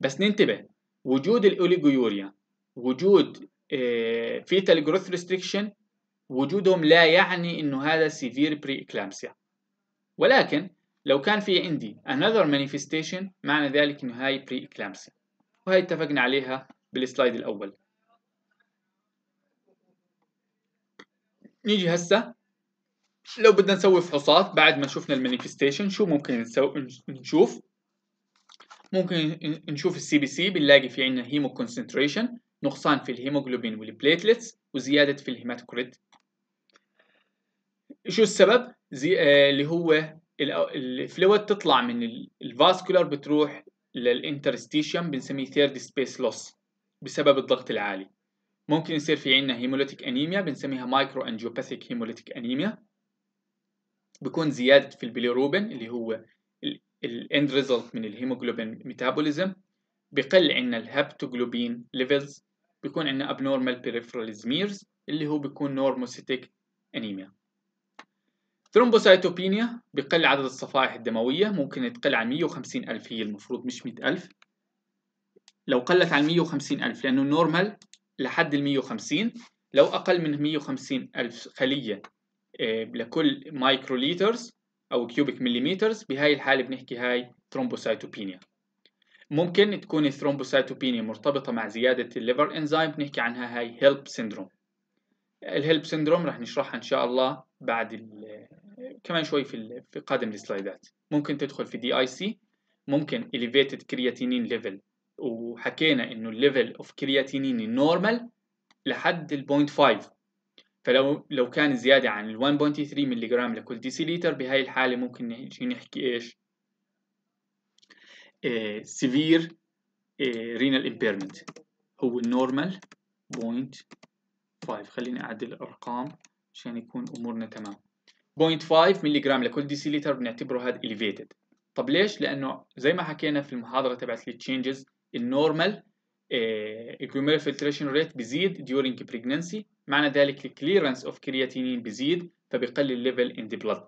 بس ننتبه وجود الاوليجوريوريا وجود فيتال جروث ريستريكشن وجودهم لا يعني انه هذا بري اكلامسيا ولكن لو كان في عندي another manifestation معنى ذلك انه هاي اكلامسيا وهي اتفقنا عليها بالسلايد الاول نيجي هسه لو بدنا نسوي فحوصات بعد ما شفنا المانيفستيشن شو ممكن نسوي نشوف ممكن نشوف السي بي سي بنلاقي في عندنا هيمو كونسنتريشن نقصان في الهيموجلوبين والبليتلتس وزياده في الهيماتوكريت شو السبب زي آه اللي هو الفلويد آه، تطلع من الفاسكولار بتروح للانترستيشن بنسميه ثيرد سبيس لوس بسبب الضغط العالي ممكن يصير في عندنا هيموليتيك انيميا بنسميها مايكرو انجيوباثيك هيموليتيك انيميا بكون زيادة في البيليروبين اللي هو الاند ريزلت من الهيموجلوبين ميتابوليزم بقل عندنا الهبتوجلوبين ليفلز بكون عندنا ابنورمال بيريفرال سميرز اللي هو بكون نورموسيتيك انيميا ثرومبوسايتوبينيا بقل عدد الصفائح الدموية ممكن تقل عن 150 ألف هي المفروض مش 100 ألف لو قلت عن 150 ألف لأنه النورمال لحد ال 150 لو أقل من 150 ألف خلية آه، لكل مايكروليترز أو كيوبيك مليمترز بهاي الحالة بنحكي هاي ثرومبوسايتوبينيا ممكن تكون الثرومبوسايتوبينيا مرتبطة مع زيادة الليفر انزيم بنحكي عنها هاي هيلب سيندروم الهيلب سيندروم رح نشرحها إن شاء الله بعد ال كمان شوي في في قادم السلايدات ممكن تدخل في دي اي سي ممكن elevated كرياتينين ليفل وحكينا انه الليفل اوف كرياتينين النورمال لحد ال 0.5 فلو لو كان زيادة عن ال 1.3 ملغ جرام لكل ديسيليتر بهاي الحالة ممكن نجي نحكي ايش؟ إيه سيفير رينال امبيرمنت هو النورمال 0.5 خليني اعدل الارقام عشان يكون امورنا تمام 0.5 ملي جرام لكل ديسيليتر بنعتبره هذا elevated طب ليش لانه زي ما حكينا في المحاضره تبعت التشينجز النورمال الجلوميرال فلتريشن ريت بزيد during pregnancy معنى ذلك الكليرنس اوف كرياتينين بزيد فبقلل الليفل ان ذا بلاد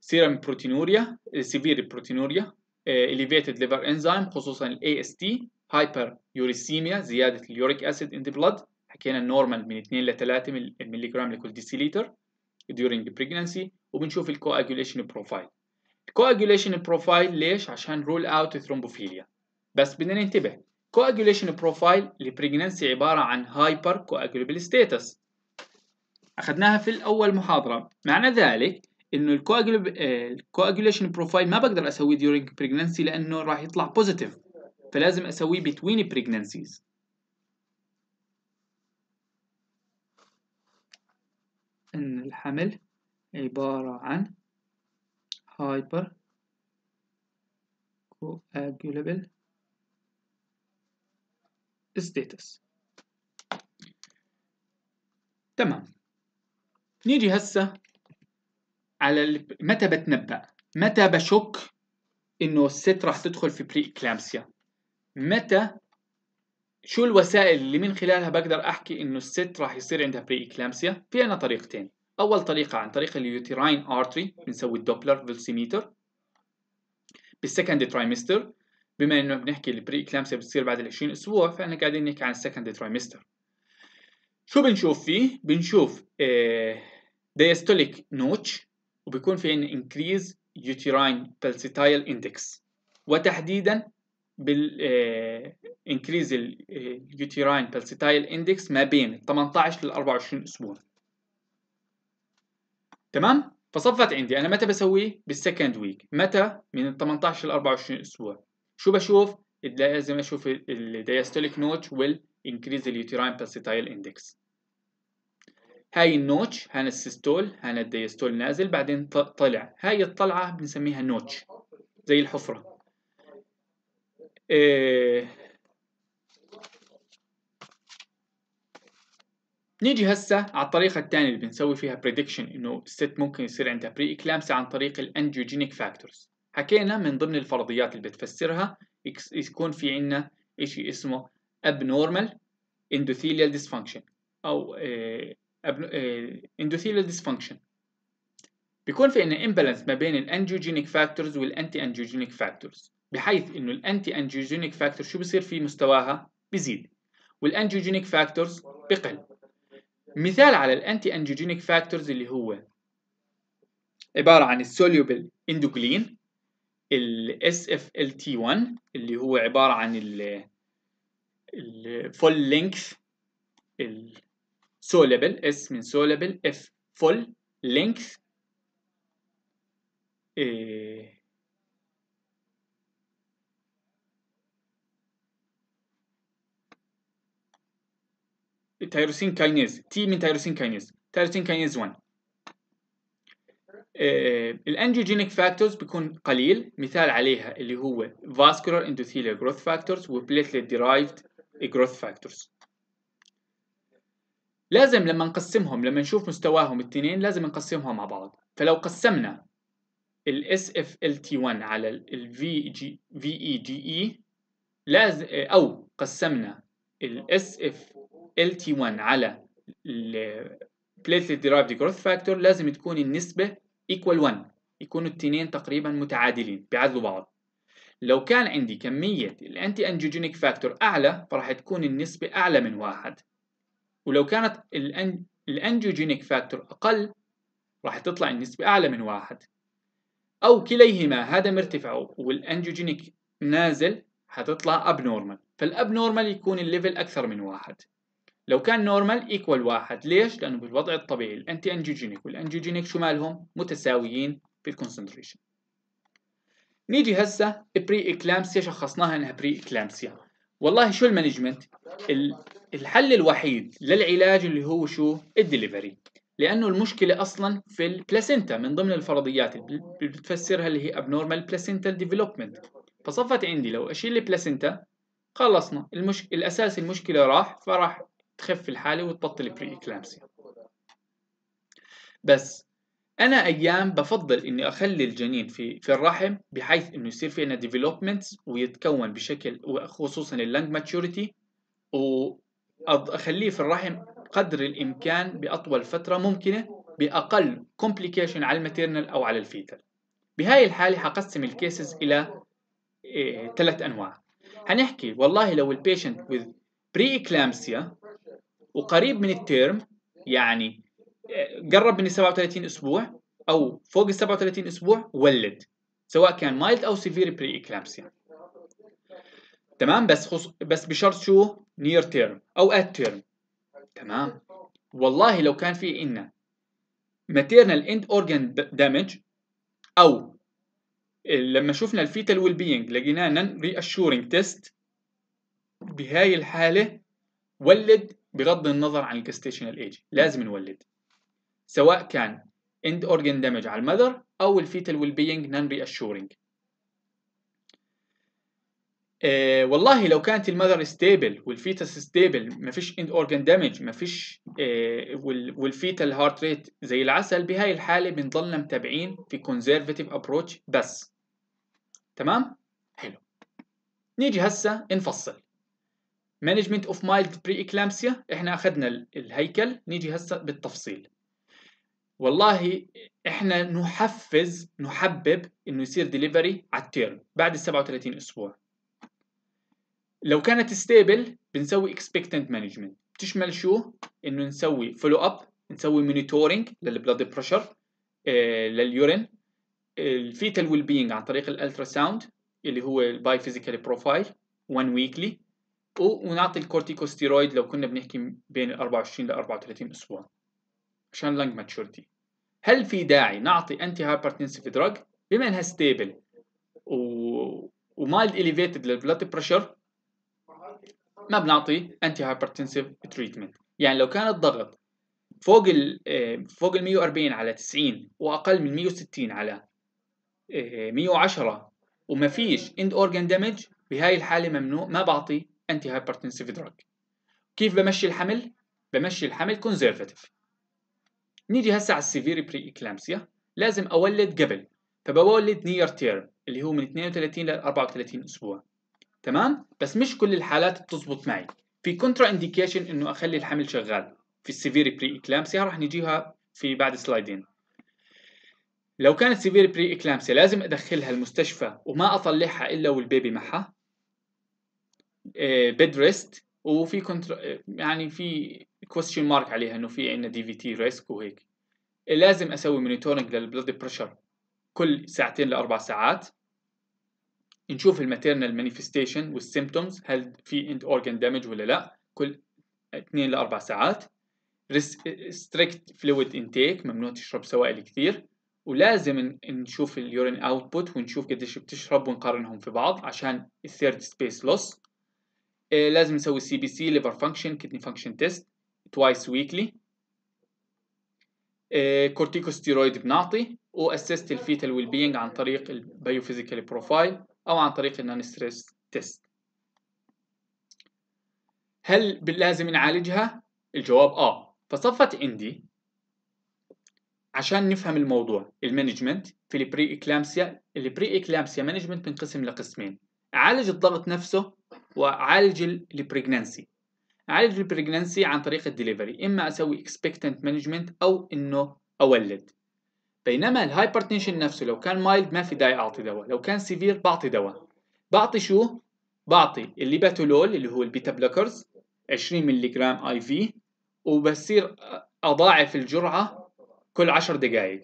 سيرم بروتينوريا سيفير بروتينوريا elevated liver enzyme خصوصا الاي اس تي هايبر يوريسيميا زياده اليوريك اسيد ان ذا بلد حكينا النورمال من 2 ل 3 ملي جرام لكل ديسيليتر during pregnancy وبنشوف الكواجوليشن بروفايل الكواجوليشن بروفايل ليش عشان رول اوت ثرومبوفيليا بس بدنا ننتبه coagulation بروفايل للبريجننسي عبارة عن هايبر كواجوليبل status أخذناها في الأول محاضرة معنى ذلك إنه الكواجوليشن بروفايل ما بقدر أسويه during pregnancy لأنه راح يطلع positive فلازم أسويه between pregnancies إن الحمل عبارة عن هايبر كوأجولابل status تمام نيجي هسه على متى بتنبأ متى بشك انه الست راح تدخل في بري اكلامسيا متى شو الوسائل اللي من خلالها بقدر احكي انه الست راح يصير عندها بري اكلامسيا في عنا طريقتين اول طريقه عن طريق اليوتيراين ارتري بنسوي الدوبلر فيلسيميتر بالسكند ترايمستر بما انه بنحكي البري اكلامسيا بتصير بعد ال 20 اسبوع فاحنا قاعدين نحكي عن السكند ترايمستر شو بنشوف فيه بنشوف دايستوليك آه، نوتش وبيكون في عندنا انكريز يوتيراين فالسيتايل اندكس وتحديدا بالانكريز آه، اليوتيراين آه، بالسيتايل اندكس ما بين 18 لل 24 اسبوع تمام فصفت عندي انا متى بسوي بالسكند ويك متى من ال 18 لل 24 اسبوع شو بشوف لازم اشوف الدايستوليك نوتش والانكريز اليوتيراين بالسيتايل اندكس هاي النوتش هنا السيستول هنا الديستول نازل بعدين طلع هاي الطلعه بنسميها نوتش زي الحفره إيه نيجي هسه على الطريقة الثانية اللي بنسوي فيها بريدكشن انه الست ممكن يصير عندها بري اكلامسي عن طريق الانجيوجينيك فاكتورز حكينا من ضمن الفرضيات اللي بتفسرها يكون في عندنا شيء اسمه abnormal endothelial dysfunction او آه، آه، endothelial dysfunction بيكون في عندنا imbalance ما بين الانجيوجينيك فاكتورز والانتي انجيوجينيك فاكتورز بحيث انه الانتي انجيوجينيك فاكتور شو بصير في مستواها بزيد والانجيوجينيك فاكتورز بقل مثال على الانتي انجيوجينيك فاكتورز اللي هو عبارة عن السوليوبل اندوكلين ال تي 1 اللي هو عبارة عن ال الفول لينكث السولبل اس من سوليبل اف فول لينكث تيروسين كاينيز تي من تيروسين كاينيز تيروسين كاينيز 1 آه، الانجيوجينيك فاكتورز بيكون قليل مثال عليها اللي هو vascular endothelial growth factors و platelet derived growth factors لازم لما نقسمهم لما نشوف مستواهم الاثنين لازم نقسمهم مع بعض فلو قسمنا ال SFLT1 على ال VEGE لازم أو قسمنا ال SF LT1 على platelet derived growth factor لازم تكون النسبة equal 1 يكونوا التنين تقريبا متعادلين بيعادلوا بعض لو كان عندي كمية الانتي انجيوجينيك فاكتور أعلى فراح تكون النسبة أعلى من واحد ولو كانت الانجيوجينيك فاكتور أقل راح تطلع النسبة أعلى من واحد أو كليهما هذا مرتفع والانجيوجينيك نازل حتطلع ابنورمال فالابنورمال يكون الليفل أكثر من واحد لو كان نورمال ايكوال واحد ليش؟ لأنه بالوضع الطبيعي الأنتي أنجيوجينيك والأنجيوجينيك شو مالهم؟ متساويين في الكونسنتريشن نيجي هسه بري إكلامسيا شخصناها إنها بري إكلامسيا والله شو المانجمنت؟ الحل الوحيد للعلاج اللي هو شو؟ الدليفري لأنه المشكلة أصلا في البلاسينتا من ضمن الفرضيات اللي بتفسرها اللي هي ابنورمال placental ديفلوبمنت. فصفت عندي لو أشيل البلاسينتا خلصنا المش... الأساس المشكلة راح فراح تخف الحالة وتبطل بري إكلامسيا بس أنا أيام بفضل إني أخلي الجنين في في الرحم بحيث إنه يصير في عنا ديفلوبمنت ويتكون بشكل خصوصا اللنج ماتشوريتي وأخليه في الرحم قدر الإمكان بأطول فترة ممكنة بأقل كومبليكيشن على الماتيرنال أو على الفيتال بهاي الحالة حقسم الكيسز إلى إيه، ثلاث إيه أنواع هنحكي والله لو البيشنت with pre-eclampsia وقريب من الترم يعني آه، قرب من ال 37 اسبوع او فوق ال 37 اسبوع ولد سواء كان مايلد او سيفير بري اكلامسيا تمام بس خص... بس بشرط شو نير تيرم او ات تيرم تمام والله لو كان في إن ماتيرنال اند اورجان دامج او لما شفنا الفيتال ويل بينج لقيناه نون ري اشورنج تيست بهاي الحاله ولد بغض النظر عن الجستيشنال ايج لازم نولد سواء كان اند اورجن دامج على المذر او الفيتال ويل بينج نان رياشورنج والله لو كانت المذر ستيبل والفيتس ستيبل ما فيش اند اورجن دامج مفيش آه والفيتال هارت ريت زي العسل بهاي الحاله بنضلنا متابعين في كونزرفاتيف ابروتش بس تمام حلو نيجي هسه نفصل مانجمنت اوف مايلد بري اكلامسيا احنا اخذنا الهيكل نيجي هسه بالتفصيل والله احنا نحفز نحبب انه يصير ديليفري على التيرم بعد ال 37 اسبوع لو كانت ستيبل بنسوي اكسبكتنت مانجمنت بتشمل شو انه نسوي فولو اب نسوي مونيتورينج للبلاد بريشر لليورين الفيتال ويل بينج عن طريق الالترا ساوند اللي هو الباي فيزيكال بروفايل 1 ويكلي ونعطي الكورتيكوستيرويد لو كنا بنحكي بين 24 ل 34 اسبوع عشان لانج ماتشورتي هل في داعي نعطي انتي هايبرتنسيف دراج بما انها ستيبل و... ومايلد اليفيتد للبلاد بريشر ما بنعطي انتي هايبرتنسيف تريتمنت يعني لو كان الضغط فوق ال آه، فوق ال 140 على 90 واقل من 160 على 110 آه، وما فيش اند اورجان دامج بهاي الحاله ممنوع ما بعطي انتي هايبرتنسيف دراج كيف بمشي الحمل بمشي الحمل كونزرفاتيف نيجي هسه على السيفير بري اكلامسيا لازم اولد قبل فبولد نير تيرم اللي هو من 32 ل 34 اسبوع تمام بس مش كل الحالات بتزبط معي في كونترا انديكيشن انه اخلي الحمل شغال في السيفير بري اكلامسيا رح نجيها في بعد سلايدين لو كانت سيفير بري اكلامسيا لازم ادخلها المستشفى وما اطلعها الا والبيبي معها بيد آه، ريست وفي كونتر... آه، يعني في كويستشن مارك عليها انه في عندنا دي في تي ريسك وهيك لازم اسوي مونيتورنج للبلد بريشر كل ساعتين لاربع ساعات نشوف الماتيرنال مانيفستيشن والسيمبتومز هل في اند اورجن دامج ولا لا كل اثنين لاربع ساعات ريستريكت فلويد انتيك ممنوع تشرب سوائل كثير ولازم نشوف اليورين اوتبوت ونشوف قديش بتشرب ونقارنهم في بعض عشان الثيرد سبيس لوس إيه، لازم نسوي سي بي سي ليفر فانكشن كدني فانكشن تيست توايس ويكلي كورتيكوستيرويد بنعطي واسست الفيتال ويل بينج عن طريق البيوفيزيكال بروفايل او عن طريق النون ستريس تيست هل لازم نعالجها الجواب اه فصفت عندي عشان نفهم الموضوع المانجمنت في البري اكلامسيا البري اكلامسيا مانجمنت بنقسم لقسمين عالج الضغط نفسه واعالج البريجنانسي اعالج البريجنانسي عن طريق الدليفري اما اسوي اكسبكتنت مانجمنت او انه اولد بينما الهايبرتنشن نفسه لو كان مايلد ما في داعي اعطي دواء لو كان سيفير بعطي دواء بعطي شو بعطي الليباتولول اللي هو البيتا بلوكرز 20 ملي جرام اي في وبصير اضاعف الجرعه كل 10 دقائق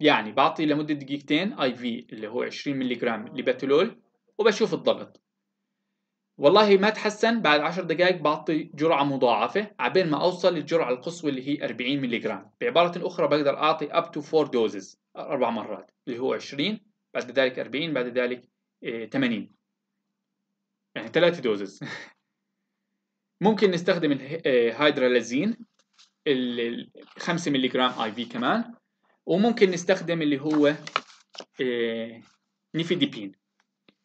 يعني بعطي لمده دقيقتين اي في اللي هو 20 ملي جرام ليباتولول وبشوف الضغط والله ما تحسن بعد 10 دقائق بعطي جرعة مضاعفة عبين ما أوصل للجرعة القصوى اللي هي 40 جرام بعبارة أخرى بقدر أعطي up to 4 doses أربع مرات اللي هو 20 بعد ذلك 40 بعد ذلك 80 آه، يعني ثلاث دوزز ممكن نستخدم الهيدرالازين ال 5 ملغ اي في كمان وممكن نستخدم اللي هو آه، نيفيديبين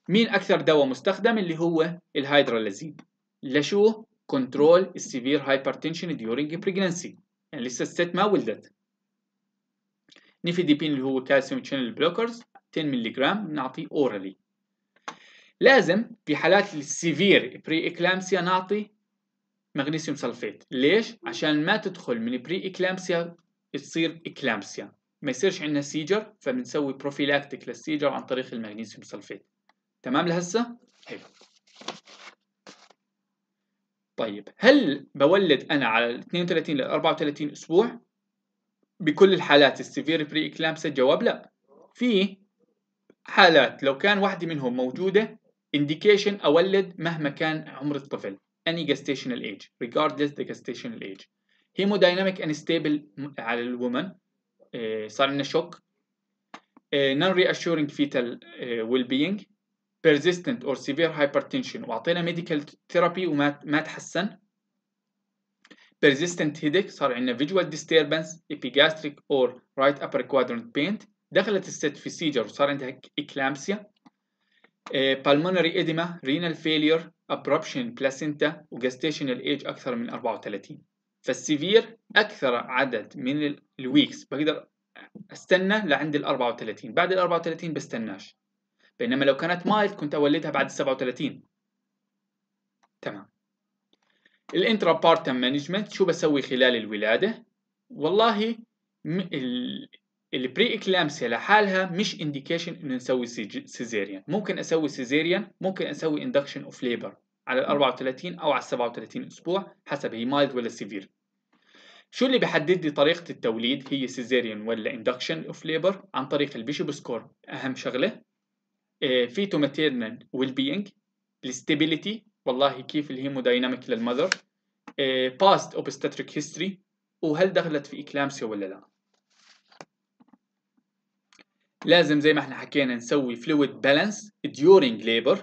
مين أكثر دواء مستخدم اللي هو الهيدرالازيب لشو كنترول السيفير هايبرتنشن ديورينج بريجنسي يعني لسه الست ما ولدت نيفيديبين اللي هو كالسيوم شانل بلوكرز 10 مللي جرام نعطي اورالي لازم في حالات السيفير بري اكلامسيا نعطي مغنيسيوم سلفيت ليش عشان ما تدخل من بري اكلامسيا تصير اكلامسيا ما يصيرش عندنا سيجر فبنسوي بروفيلاكتيك للسيجر عن طريق المغنيسيوم سلفيت تمام لهسه حلو طيب هل بولد انا على 32 ل 34 اسبوع بكل الحالات السيفير بري اكلامس الجواب لا في حالات لو كان واحدة منهم موجودة انديكيشن أولد مهما كان عمر الطفل any gestational age regardless the gestational age hemodynamic unstable على الومن آه، صار لنا شوك آه، non reassuring fetal آه، well being persistent or severe hypertension واعطينا medical therapy وما ما تحسن persistent headache صار عندنا visual disturbance epigastric or right upper quadrant pain دخلت الست في seizure وصار عندها eclampsia pulmonary edema renal failure abruption placenta وgestational age أكثر من 34 فالسيفير أكثر عدد من الويكس بقدر استنى لعند ال 34 بعد ال 34 بستناش بينما لو كانت مايلد كنت أولدها بعد 37 تمام الانترا بارتم مانجمنت شو بسوي خلال الولادة والله البري اكلامسيا لحالها مش انديكيشن انه نسوي سيزيريان ممكن اسوي سيزيريان ممكن اسوي اندكشن اوف ليبر على ال 34 او على ال 37 اسبوع حسب هي مايلد ولا سيفير شو اللي بحدد لي طريقه التوليد هي سيزيريان ولا اندكشن اوف ليبر عن طريق البيشوب سكور اهم شغله فيتو ماتيرنال ويل بينج الاستابيليتي والله كيف الهيموداينامك للمذر باست اوبستاتريك هيستوري وهل دخلت في اكلامسيا ولا لا لازم زي ما احنا حكينا نسوي فلويد بالانس during labor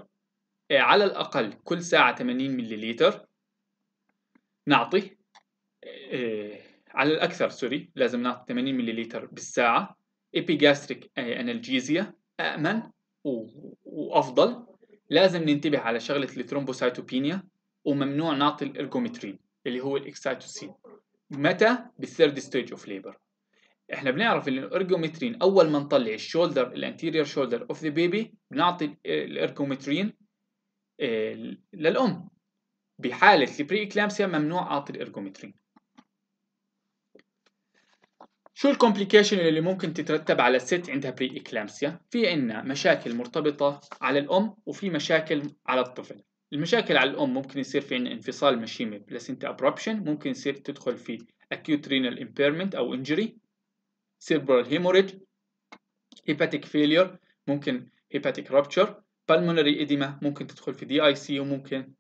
آه، على الأقل كل ساعة 80 ملليلتر نعطي آه، آه، على الأكثر سوري لازم نعطي 80 ملليلتر بالساعة epigastric analgesia أأمن وافضل لازم ننتبه على شغله الثرومبوسايتوبينيا وممنوع نعطي الارجومترين اللي هو الاكسايتوسين متى بالثيرد ستيج اوف ليبر احنا بنعرف ان الارجومترين اول ما نطلع الشولدر الانتيرير شولدر اوف ذا بيبي بنعطي الارجومترين آه، للام بحاله البري اكلامسيا ممنوع اعطي الارجومترين شو الكومبليكيشن اللي ممكن تترتب على الست عندها بري إكلامسيا؟ في عنا مشاكل مرتبطة على الأم وفي مشاكل على الطفل المشاكل على الأم ممكن يصير في عنا انفصال مشيمة بلاسينتا ابروبشن، ممكن يصير تدخل في acute renal impairment أو injury cerebral hemorrhage hepatic failure ممكن hepatic rupture pulmonary edema ممكن تدخل في DIC وممكن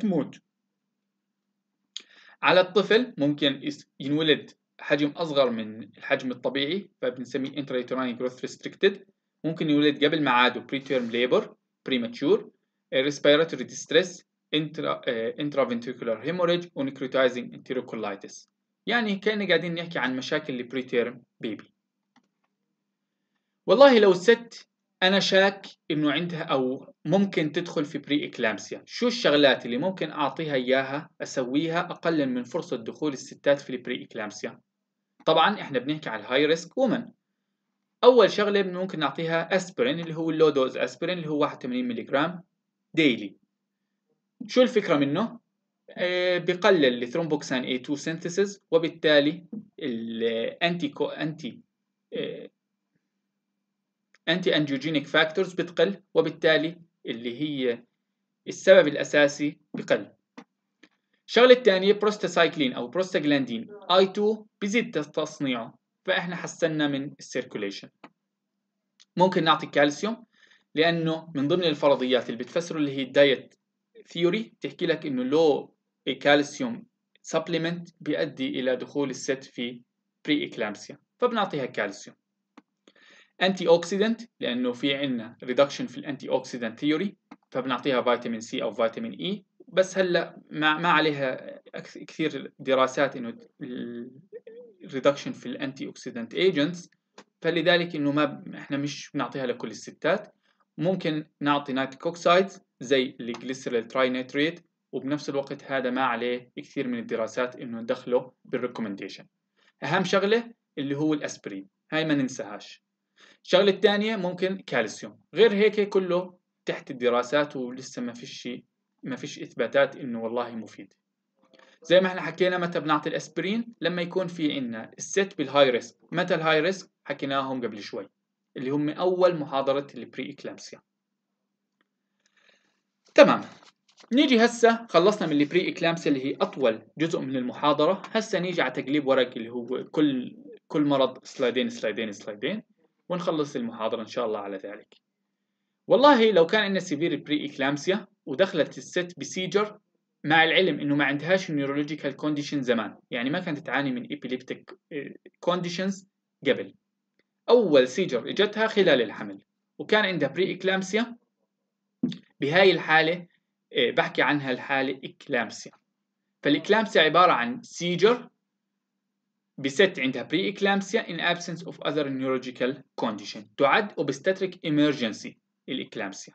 تموت على الطفل ممكن ينولد حجم أصغر من الحجم الطبيعي فبنسميه intrauterine growth restricted ممكن يولد قبل ميعاده preterm labor premature respiratory distress intra, uh, intraventricular hemorrhage ونكروتايزنج enterocolitis يعني كأن قاعدين نحكي عن مشاكل preterm بيبي والله لو الست أنا شاك إنه عندها أو ممكن تدخل في بري إكلامسيا شو الشغلات اللي ممكن أعطيها إياها أسويها أقلل من فرصة دخول الستات في البري إكلامسيا طبعا احنا بنحكي على الهاي ريسك وومن اول شغله ممكن نعطيها اسبرين اللي هو اللو دوز اسبرين اللي هو 81 ملغ ديلي شو الفكره منه آه بقلل الثرومبوكسان A2 synthesis وبالتالي الانتي كو انتي آه انتي انجيوجينيك فاكتورز بتقل وبالتالي اللي هي السبب الاساسي بقل الشغله الثانيه بروستاسايكلين او بروستاجلاندين i 2 بزيد تصنيعه فاحنا حسنا من السيركوليشن ممكن نعطي كالسيوم لانه من ضمن الفرضيات اللي بتفسره اللي هي الدايت ثيوري بتحكي لك انه لو كالسيوم سبلمنت بيؤدي الى دخول الست في بري اكلامسيا فبنعطيها كالسيوم انتي اوكسيدنت لانه في عندنا ريدكشن في الانتي اوكسيدنت ثيوري فبنعطيها فيتامين سي او فيتامين اي e. بس هلا ما, ما عليها كثير دراسات انه الريدكشن في الانتي اوكسيدنت ايجنتس فلذلك انه ما احنا مش بنعطيها لكل الستات ممكن نعطي نايتريك اوكسايد زي الجليسيريل تراي نيتريت وبنفس الوقت هذا ما عليه كثير من الدراسات انه ندخله بالريكومنديشن اهم شغله اللي هو الاسبرين هاي ما ننساهاش الشغله الثانيه ممكن كالسيوم غير هيك كله تحت الدراسات ولسه ما فيش شيء ما فيش اثباتات انه والله مفيد زي ما احنا حكينا متى بنعطي الاسبرين لما يكون في عندنا الست بالهاي ريسك متى الهاي ريسك حكيناهم قبل شوي اللي هم اول محاضره البري اكلامسيا تمام نيجي هسه خلصنا من البري اكلامسيا اللي هي اطول جزء من المحاضره هسه نيجي على تقليب ورق اللي هو كل كل مرض سلايدين سلايدين سلايدين ونخلص المحاضره ان شاء الله على ذلك والله لو كان عندنا سيفير بري اكلامسيا ودخلت الست بسيجر مع العلم انه ما عندهاش نيورولوجيكال كونديشن زمان يعني ما كانت تعاني من ايبيليبتيك آه، كونديشنز قبل اول سيجر اجتها خلال الحمل وكان عندها بري اكلامسيا بهاي الحاله آه، بحكي عنها الحاله اكلامسيا فالاكلامسيا عباره عن سيجر بست عندها بري اكلامسيا in absence of other neurological كونديشن تعد اوبستاتريك emergency الاكلامسيا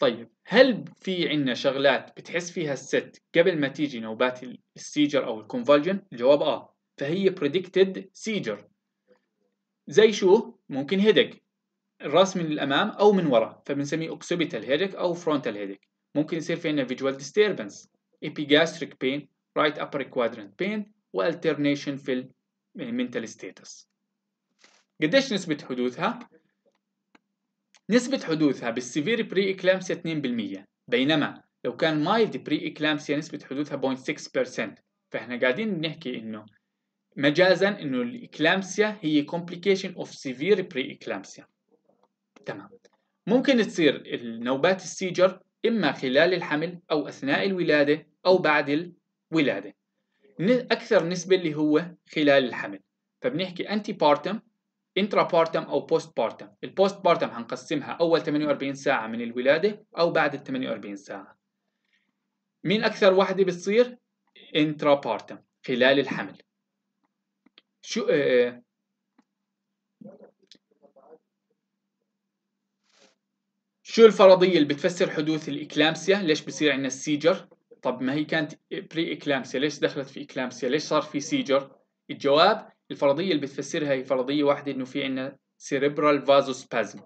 طيب هل في عندنا شغلات بتحس فيها الست قبل ما تيجي نوبات السيجر او الكونفولجن الجواب اه فهي predicted سيجر زي شو ممكن هيدك الراس من الامام او من ورا فبنسميه اوكسيبيتال هيدك او فرونتال هيدك ممكن يصير في عندنا فيجوال ديستربنس epigastric pain right upper quadrant pain والترنيشن في المنتال ستيتس قديش نسبة حدوثها نسبة حدوثها بالسيفير بري إكلامسيا 2% بينما لو كان مايلد بري إكلامسيا نسبة حدوثها 0.6% فإحنا قاعدين بنحكي إنه مجازا إنه الإكلامسيا هي complication of severe pre-eclampsia تمام ممكن تصير النوبات السيجر إما خلال الحمل أو أثناء الولادة أو بعد الولادة أكثر نسبة اللي هو خلال الحمل فبنحكي antipartum انترا بارتم او بوست بارتم البوست بارتم هنقسمها اول 48 ساعه من الولاده او بعد ال 48 ساعه مين اكثر واحده بتصير انترا بارتم خلال الحمل شو آه،, آه شو الفرضية اللي بتفسر حدوث الإكلامسيا؟ ليش بصير عندنا السيجر؟ طب ما هي كانت بري إكلامسيا، ليش دخلت في إكلامسيا؟ ليش صار في سيجر؟ الجواب الفرضيه اللي بتفسرها هي فرضيه واحده انه في عندنا سيريبرال فازوسبازم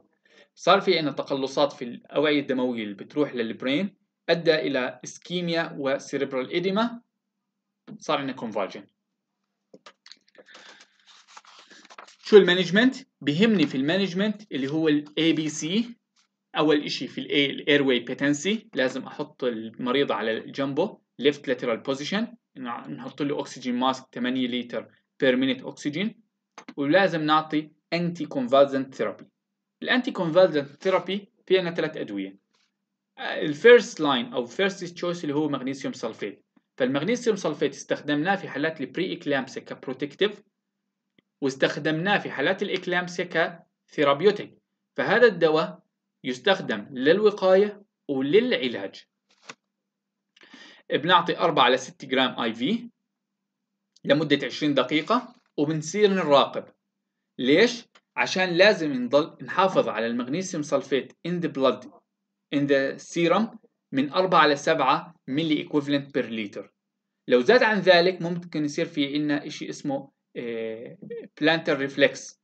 صار في عندنا تقلصات في الاوعيه الدمويه اللي بتروح للبرين ادى الى اسكيميا وسيريبرال ايديما صار عندنا كونفاجن شو المانجمنت بهمني في المانجمنت اللي هو الاي بي سي اول اشي في الاي الاير واي بيتنسي لازم احط المريض على جنبه ليفت لاترال بوزيشن نحط له اكسجين ماسك 8 لتر بير مينيت اوكسجين ولازم نعطي انتي كونفالزنت ثيرابي الانتي كونفالزنت ثيرابي في عندنا ثلاث ادويه الفيرست لاين او فيرست تشويس اللي هو مغنيسيوم سلفيت فالمغنيسيوم سلفيت استخدمناه في حالات البري اكلامسيا كبروتكتيف واستخدمناه في حالات الاكلامسيا كثيرابيوتيك فهذا الدواء يستخدم للوقايه وللعلاج بنعطي 4 على 6 جرام اي في لمدة 20 دقيقة وبنصير نراقب ليش؟ عشان لازم نضل نحافظ على المغنيسيوم سلفيت in the blood in the serum من 4 ل 7 ملي equivalent بير لتر لو زاد عن ذلك ممكن يصير في عنا شيء اسمه بلانتر آه، ريفلكس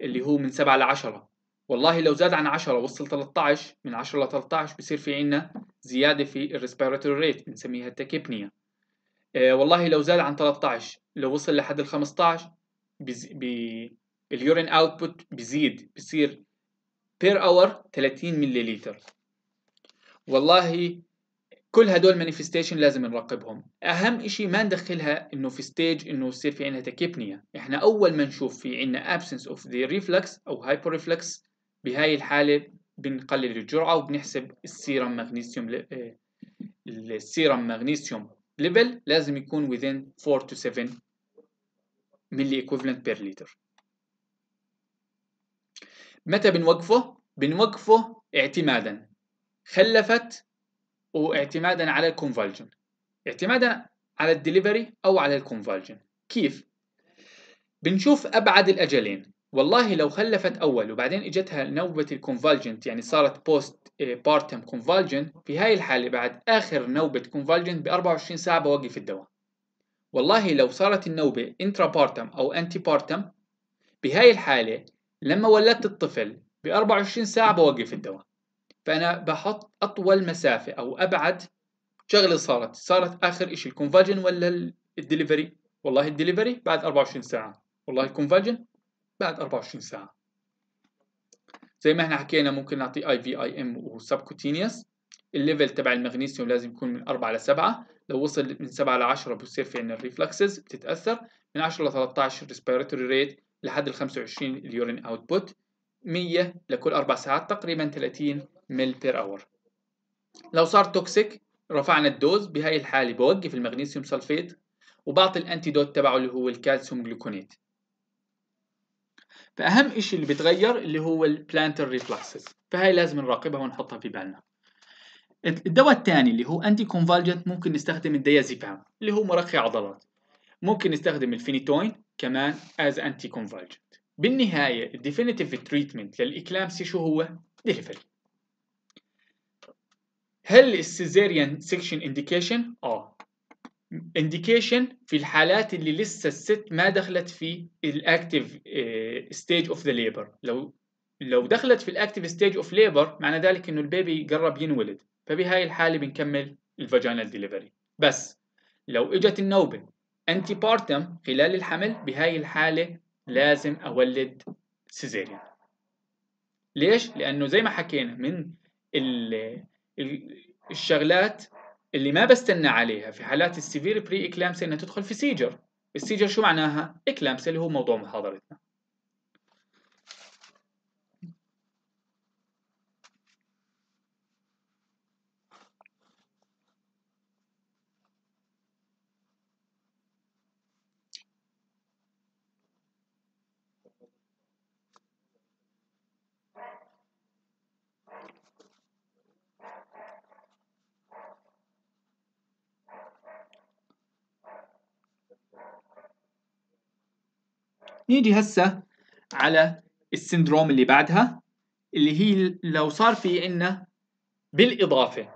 اللي هو من 7 ل 10 والله لو زاد عن 10 وصل 13 من 10 ل 13 بصير في عنا زيادة في الريسبيراتوري ريت بنسميها التكيبنيا آه، والله لو زاد عن 13 لو وصل لحد ال 15 بز... اليورين اوتبوت بيزيد بيصير بير اور 30 ملليلتر والله كل هدول مانيفستيشن لازم نراقبهم اهم شيء ما ندخلها انه في ستيج انه يصير في عندها تكيبنيا احنا اول ما نشوف في عندنا absence اوف ذا ريفلكس او هايبر ريفلكس بهاي الحاله بنقلل الجرعه وبنحسب السيرم مغنيسيوم السيرم مغنيسيوم ليفل لازم يكون within 4 to 7 ملي equivalent per liter متى بنوقفه؟ بنوقفه اعتمادا خلفت واعتمادا على الكونفالجن اعتمادا على الدليفري او على الكونفالجن كيف؟ بنشوف ابعد الاجلين والله لو خلفت أول وبعدين إجتها نوبة الكونفالجنت يعني صارت بوست بارتم كونفالجنت في هاي الحالة بعد آخر نوبة كونفالجنت ب 24 ساعة بوقف الدواء والله لو صارت النوبة انترا بارتم أو أنتي بارتم بهاي الحالة لما ولدت الطفل ب 24 ساعة بوقف الدواء فأنا بحط أطول مسافة أو أبعد شغلة صارت صارت آخر إشي الكونفالجن ولا الدليفري والله الدليفري بعد 24 ساعة والله الكونفالجن بعد 24 ساعة زي ما احنا حكينا ممكن نعطي اي في اي ام وسبكوتينيوس الليفل تبع المغنيسيوم لازم يكون من 4 ل 7 لو وصل من 7 ل 10 بصير في عندنا الريفلكسز بتتاثر من 10 ل 13 ريسبيراتوري ريت لحد ال 25 اليورين اوتبوت 100 لكل 4 ساعات تقريبا 30 مل بير اور لو صار توكسيك رفعنا الدوز بهي الحاله بوقف المغنيسيوم سلفيت وبعطي الانتيدوت تبعه اللي هو الكالسيوم جلوكونيت فأهم إشي اللي بيتغير اللي هو البلانتر ريفلكسز فهي لازم نراقبها ونحطها في بالنا الدواء الثاني اللي هو أنتي كونفالجنت ممكن نستخدم الديازيبام اللي هو مرخي عضلات ممكن نستخدم الفينيتوين كمان از أنتي كونفالجنت بالنهاية الديفينيتيف تريتمنت للإكلامسي شو هو؟ ديليفري هل السيزيريان سيكشن انديكيشن؟ اه indication في الحالات اللي لسه الست ما دخلت في الاكتف ستيج اوف ذا ليبر لو لو دخلت في الاكتف ستيج اوف ليبر معنى ذلك انه البيبي قرب ينولد فبهاي الحاله بنكمل الفاجينال ديليفري بس لو اجت النوبه انتي بارتم خلال الحمل بهاي الحاله لازم اولد سيزيريان ليش لانه زي ما حكينا من الشغلات اللي ما بستنى عليها في حالات السيفير بري إكلامسيا إنها تدخل في سيجر السيجر شو معناها؟ إكلامسيا اللي هو موضوع محاضرتنا نيجي هسه على السندروم اللي بعدها اللي هي لو صار في عنا بالإضافة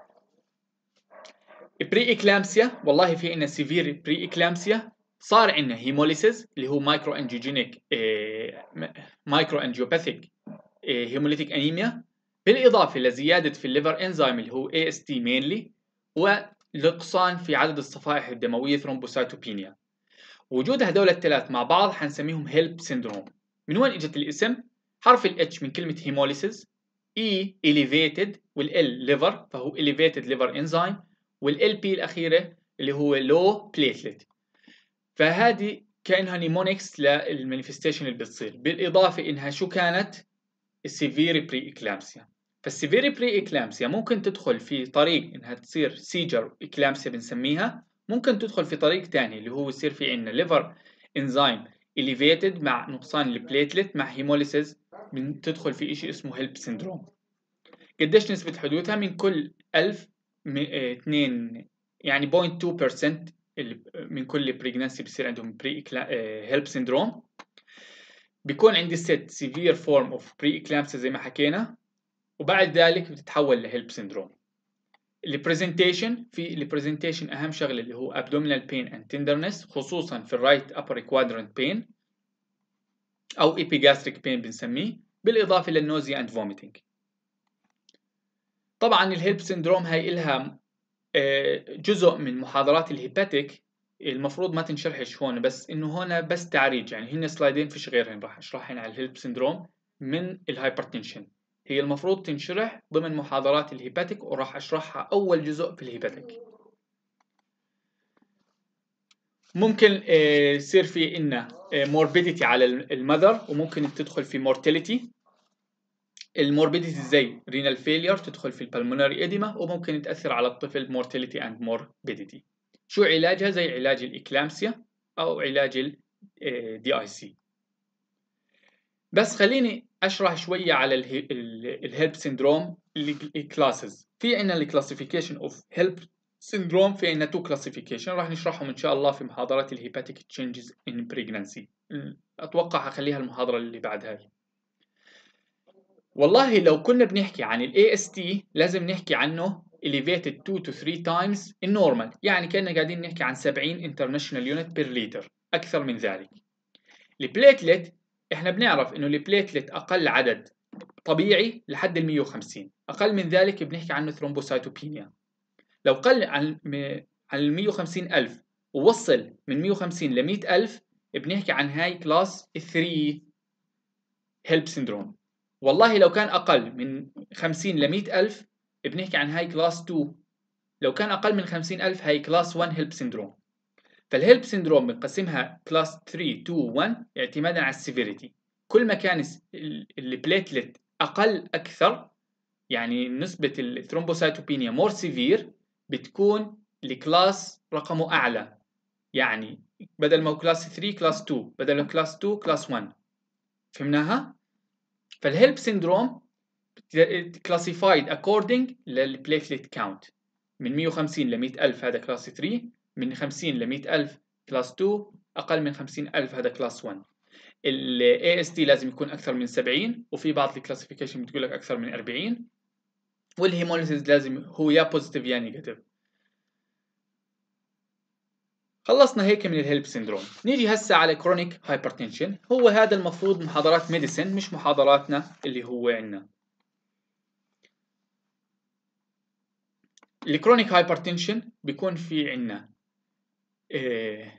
بري إكلامسيا والله في عنا سيفير بري إكلامسيا صار عنا هيموليسيز اللي هو مايكرو انجيوجينيك إيه مايكرو انجيوباثيك إيه هيموليتيك انيميا بالإضافة لزيادة في الليفر انزيم اللي هو AST mainly ولقصان في عدد الصفائح الدموية ثرومبوسايتوبينيا وجود هذول الثلاث مع بعض حنسميهم هيلب سيندروم من وين اجت الاسم حرف الاتش من كلمه هيموليسيس اي e elevated والال ليفر فهو elevated liver enzyme والال بي الاخيره اللي هو low platelet فهذه كانها نيمونكس للمانيفستيشن اللي بتصير بالاضافه انها شو كانت السيفير بري اكلامسيا فالسيفير بري اكلامسيا ممكن تدخل في طريق انها تصير سيجر اكلامسيا بنسميها ممكن تدخل في طريق تاني اللي هو يصير في عندنا ليفر انزيم اليفيتد مع نقصان البليتلت مع هيموليسيز بتدخل في شيء اسمه هيلب سندروم قديش نسبة حدوثها من كل 1000 2 آه، يعني 0.2% من كل بريجنانسي بصير عندهم بري هيلب سندروم بيكون عندي ست سيفير فورم اوف بري زي ما حكينا وبعد ذلك بتتحول لهيلب سندروم البرزنتيشن في البرزنتيشن اهم شغله اللي هو abdominal pain and tenderness خصوصا في الرايت upper quadrant pain او epigastric pain بنسميه بالاضافه للنوزيا اند vomiting طبعا الهيلب سندروم هاي إلها آه، جزء من محاضرات الهيباتيك المفروض ما تنشرحش هون بس انه هون بس تعريج يعني هن سلايدين فيش غيرهم راح اشرحهم على الهيلب سندروم من الهايبرتنشن هي المفروض تنشرح ضمن محاضرات الهيباتيك وراح أشرحها أول جزء في الهيباتيك ممكن آه، يصير في إن موربيديتي آه، على المذر وممكن تدخل في مورتيليتي الموربيديتي زي رينال فيلير تدخل في البلمونري اديما وممكن تاثر على الطفل مورتاليتي اند موربيديتي شو علاجها زي علاج الاكلامسيا او علاج الدي اي آه، سي بس خليني اشرح شويه على الهيلب سيندروم الكلاسز في عندنا الكلاسيفيكيشن اوف هيلب سيندروم في عندنا تو كلاسيفيكيشن راح نشرحهم ان شاء الله في محاضره الهيباتيك تشينجز ان بريجنانسي اتوقع هخليها المحاضره اللي بعدها والله لو كنا بنحكي عن الاي اس تي لازم نحكي عنه elevated 2 to 3 times in normal يعني كنا قاعدين نحكي عن 70 international unit per liter أكثر من ذلك البليتلت احنا بنعرف انه البليتلت اقل عدد طبيعي لحد ال 150 اقل من ذلك بنحكي عنه ثرومبوسايتوبينيا لو قل عن عن ال 150 ألف ووصل من 150 ل 100 ألف بنحكي عن هاي كلاس 3 هيلب سندروم والله لو كان أقل من 50 ل 100 ألف بنحكي عن هاي كلاس 2 لو كان أقل من 50 ألف هاي كلاس 1 هيلب سندروم فالهيلب سيندروم بنقسمها بلس 3 2 1 اعتمادا على السيفيريتي كل ما كان البليتلت اقل اكثر يعني نسبة الثرومبوسايتوبينيا مور سيفير بتكون الكلاس رقمه اعلى يعني بدل ما هو كلاس 3 كلاس 2 بدل ما كلاس 2 كلاس 1 فهمناها فالهيلب سيندروم كلاسيفايد اكوردنج للبليتلت كاونت من 150 ل 100000 هذا كلاس 3 من 50 ل 100000 كلاس 2 أقل من 50000 هذا كلاس 1 ال AST لازم يكون أكثر من 70 وفي بعض الكلاسيفيكيشن بتقول لك أكثر من 40 والهيموليسيس لازم هو يا بوزيتيف يا نيجاتيف خلصنا هيك من الهيلب سندروم نيجي هسه على كرونيك هايبرتنشن هو هذا المفروض محاضرات ميديسن مش محاضراتنا اللي هو عندنا الكرونيك هايبرتنشن بيكون في عندنا آه،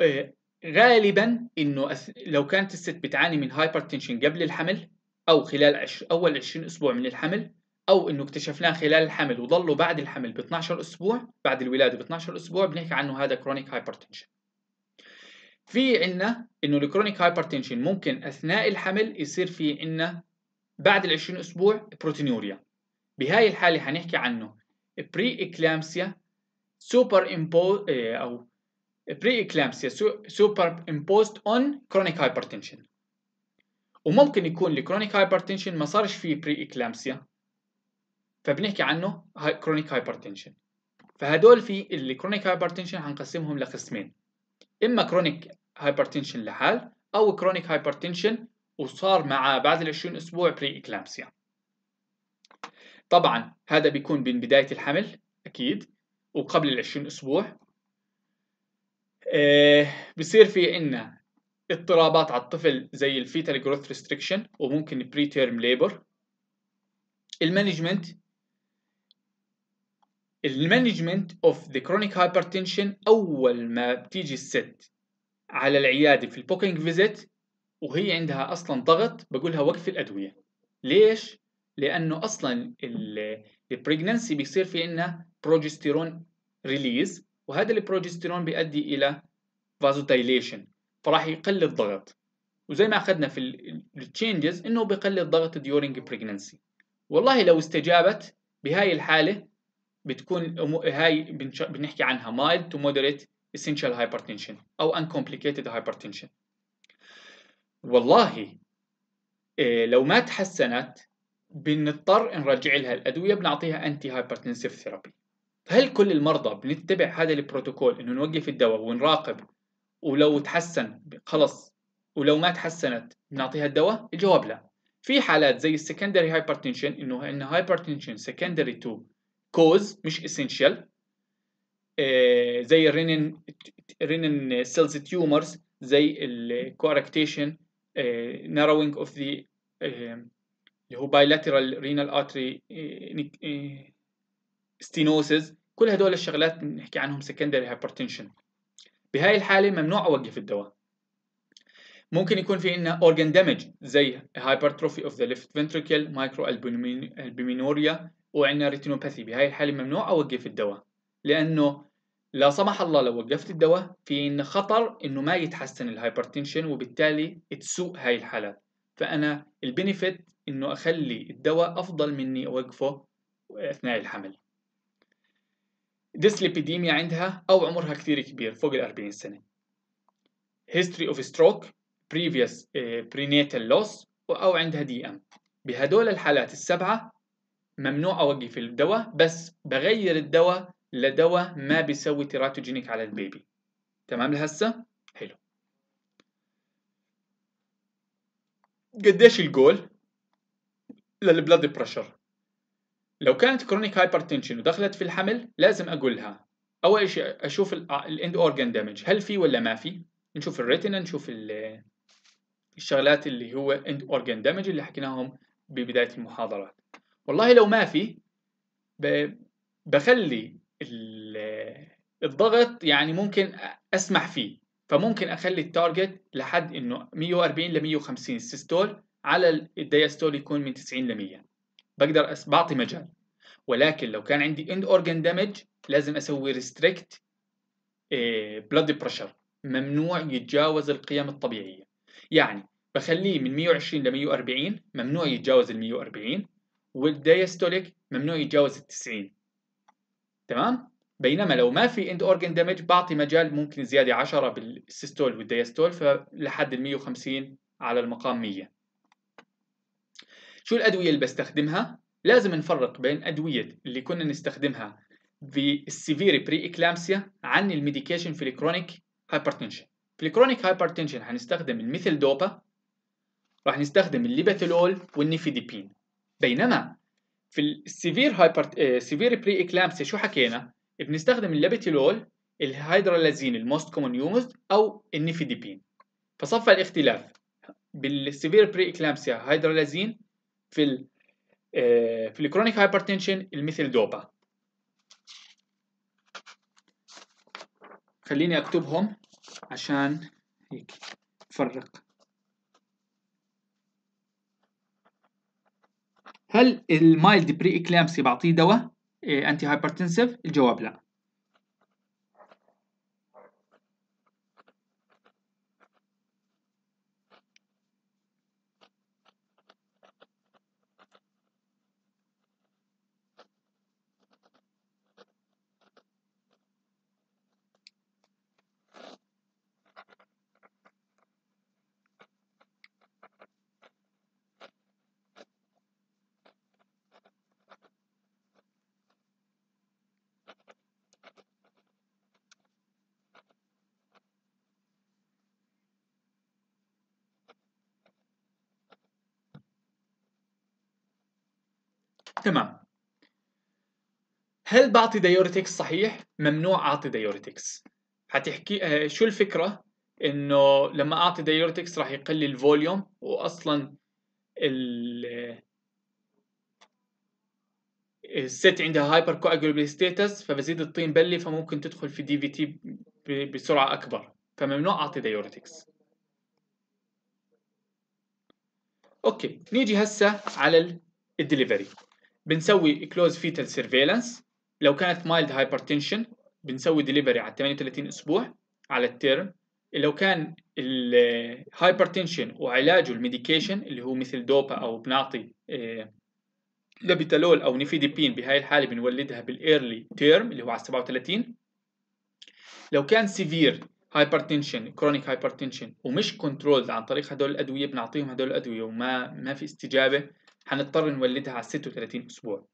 آه، غالبا انه لو كانت الست بتعاني من هايبرتنشن قبل الحمل او خلال اول 20 اسبوع من الحمل او انه اكتشفناه خلال الحمل وضلوا بعد الحمل ب 12 اسبوع بعد الولاده ب 12 اسبوع بنحكي عنه هذا كرونيك هايبرتنشن في عندنا انه الكرونيك هايبرتنشن ممكن اثناء الحمل يصير في عنا بعد ال 20 اسبوع بروتينوريا بهاي الحاله حنحكي عنه بري اكلامسيا سوبر امبوز او بري اكلامسيا سوبر امبوزد اون كرونيك هايبرتنشن وممكن يكون الكرونيك هايبرتنشن ما صارش فيه بري اكلامسيا فبنحكي عنه كرونيك هايبرتنشن فهدول في الكرونيك هايبرتنشن هنقسمهم لقسمين اما كرونيك هايبرتنشن لحال او كرونيك هايبرتنشن وصار معاه بعد ال 20 اسبوع بري اكلامسيا طبعا هذا بيكون من بدايه الحمل اكيد وقبل ال 20 أسبوع آه، بصير في عنا اضطرابات على الطفل زي الفيتال جروث ريستريكشن وممكن بري تيرم ليبر المانجمنت المانجمنت اوف ذا كرونيك هايبرتنشن اول ما بتيجي الست على العياده في البوكينج فيزيت وهي عندها اصلا ضغط بقولها وقف الادويه ليش لانه اصلا البريجنانسي بيصير في عندنا بروجستيرون ريليز وهذا البروجستيرون بيؤدي الى فازودايليشن فراح يقل الضغط وزي ما اخذنا في التشينجز انه بيقل الضغط ديورينج بريجنانسي والله لو استجابت بهاي الحاله بتكون هاي بنحكي عنها mild to moderate essential hypertension او uncomplicated hypertension والله إيه لو ما تحسنت بنضطر نرجع لها الادويه بنعطيها انتي هايبرتنسيف ثيرابي هل كل المرضى بنتبع هذا البروتوكول انه نوقف الدواء ونراقب ولو تحسن خلص ولو ما تحسنت بنعطيها الدواء الجواب لا في حالات زي السكندري هايبرتنشن انه ان هايبرتنشن سكندري تو كوز مش اسينشال آه، زي الرينين رينين سيلز تيومرز زي الكواركتيشن ناروينج اوف ذا اللي هو bilateral renal artery إيه، إيه، stenosis كل هدول الشغلات بنحكي عنهم secondary hypertension بهاي الحالة ممنوع أوقف الدواء ممكن يكون في عندنا organ damage زي hypertrophy of the left ventricle microalbuminuria وعندنا retinopathy بهاي الحالة ممنوع أوقف الدواء لأنه لا سمح الله لو وقفت الدواء في عندنا خطر إنه ما يتحسن الهايبرتنشن وبالتالي تسوء هاي الحالات فأنا البنفيت إنه أخلي الدواء أفضل مني أوقفه أثناء الحمل ديسليبيديميا عندها أو عمرها كثير كبير فوق ال 40 سنة هيستوري اوف ستروك previous آه، prenatal loss أو عندها دي أم بهدول الحالات السبعة ممنوع أوقف الدواء بس بغير الدواء لدواء ما بيسوي تيراتوجينيك على البيبي تمام لهسه؟ حلو قديش الجول؟ للبلاد بريشر لو كانت كرونيك هايبرتنشن ودخلت في الحمل لازم اقول لها اول شيء اشوف الاند اورجان دامج هل في ولا ما في نشوف الريتنا نشوف الشغلات اللي هو اند اورجان دامج اللي حكيناهم ببدايه المحاضرات والله لو ما في بخلي الضغط يعني ممكن اسمح فيه فممكن اخلي التارجت لحد انه 140 ل 150 سيستول على الدياستول يكون من 90 ل 100 بقدر بعطي مجال ولكن لو كان عندي اند اورجان دامج لازم اسوي ريستريكت بلاد بريشر ممنوع يتجاوز القيم الطبيعيه يعني بخليه من 120 ل 140 ممنوع يتجاوز ال 140 والدياستوليك ممنوع يتجاوز ال 90 تمام بينما لو ما في اند اورجن دامج بعطي مجال ممكن زياده 10 بالسيستول والديستول فلحد ال 150 على المقام 100 شو الأدوية اللي بستخدمها؟ لازم نفرق بين أدوية اللي كنا نستخدمها في السيفير بري إكلامسيا عن الميديكيشن في الكرونيك هايبرتنشن في الكرونيك هايبرتنشن هنستخدم الميثل دوبا راح نستخدم الليباتولول والنيفيديبين بينما في السيفير هايبر سيفير بري إكلامسيا شو حكينا؟ بنستخدم الليباتولول الهيدرالازين الموست كومن يوزد أو النيفيديبين فصفى الاختلاف بالسيفير بري إكلامسيا هيدرالازين في الـ آه، في الكرونيك هايبرتنشن الميثيل دوبا خليني اكتبهم عشان هيك افرق هل المايلد بري اكلامسي بعطيه دواء انتي آه، هايبرتنسيف الجواب لا هل بعطي ديوريتكس صحيح؟ ممنوع اعطي ديوريتكس. حتحكي آه، شو الفكرة؟ انه لما اعطي ديوريتكس راح يقل الفوليوم واصلا ال آه، الست عندها هايبر كواجولبل ستيتس فبزيد الطين بلي فممكن تدخل في دي في تي بسرعه اكبر فممنوع اعطي ديوريتكس. اوكي نيجي هسه على الدليفري بنسوي كلوز فيتال سيرفيلانس لو كانت مايلد هايبرتنشن بنسوي ديليفري على 38 اسبوع على التيرم لو كان الهايبرتنشن وعلاجه الميديكيشن اللي هو مثل دوبا او بنعطي آه، لابيتالول او نيفيديبين بهاي الحاله بنولدها بالايرلي تيرم اللي هو على 37 لو كان سيفير هايبرتنشن كرونيك هايبرتنشن ومش كنترولد عن طريق هدول الادويه بنعطيهم هدول الادويه وما ما في استجابه حنضطر نولدها على 36 اسبوع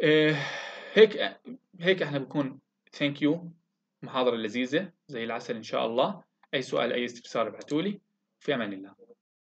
إيه، هيك هيك احنا بكون ثانك يو محاضرة لذيذة زي العسل إن شاء الله أي سؤال أي استفسار لي في أمان الله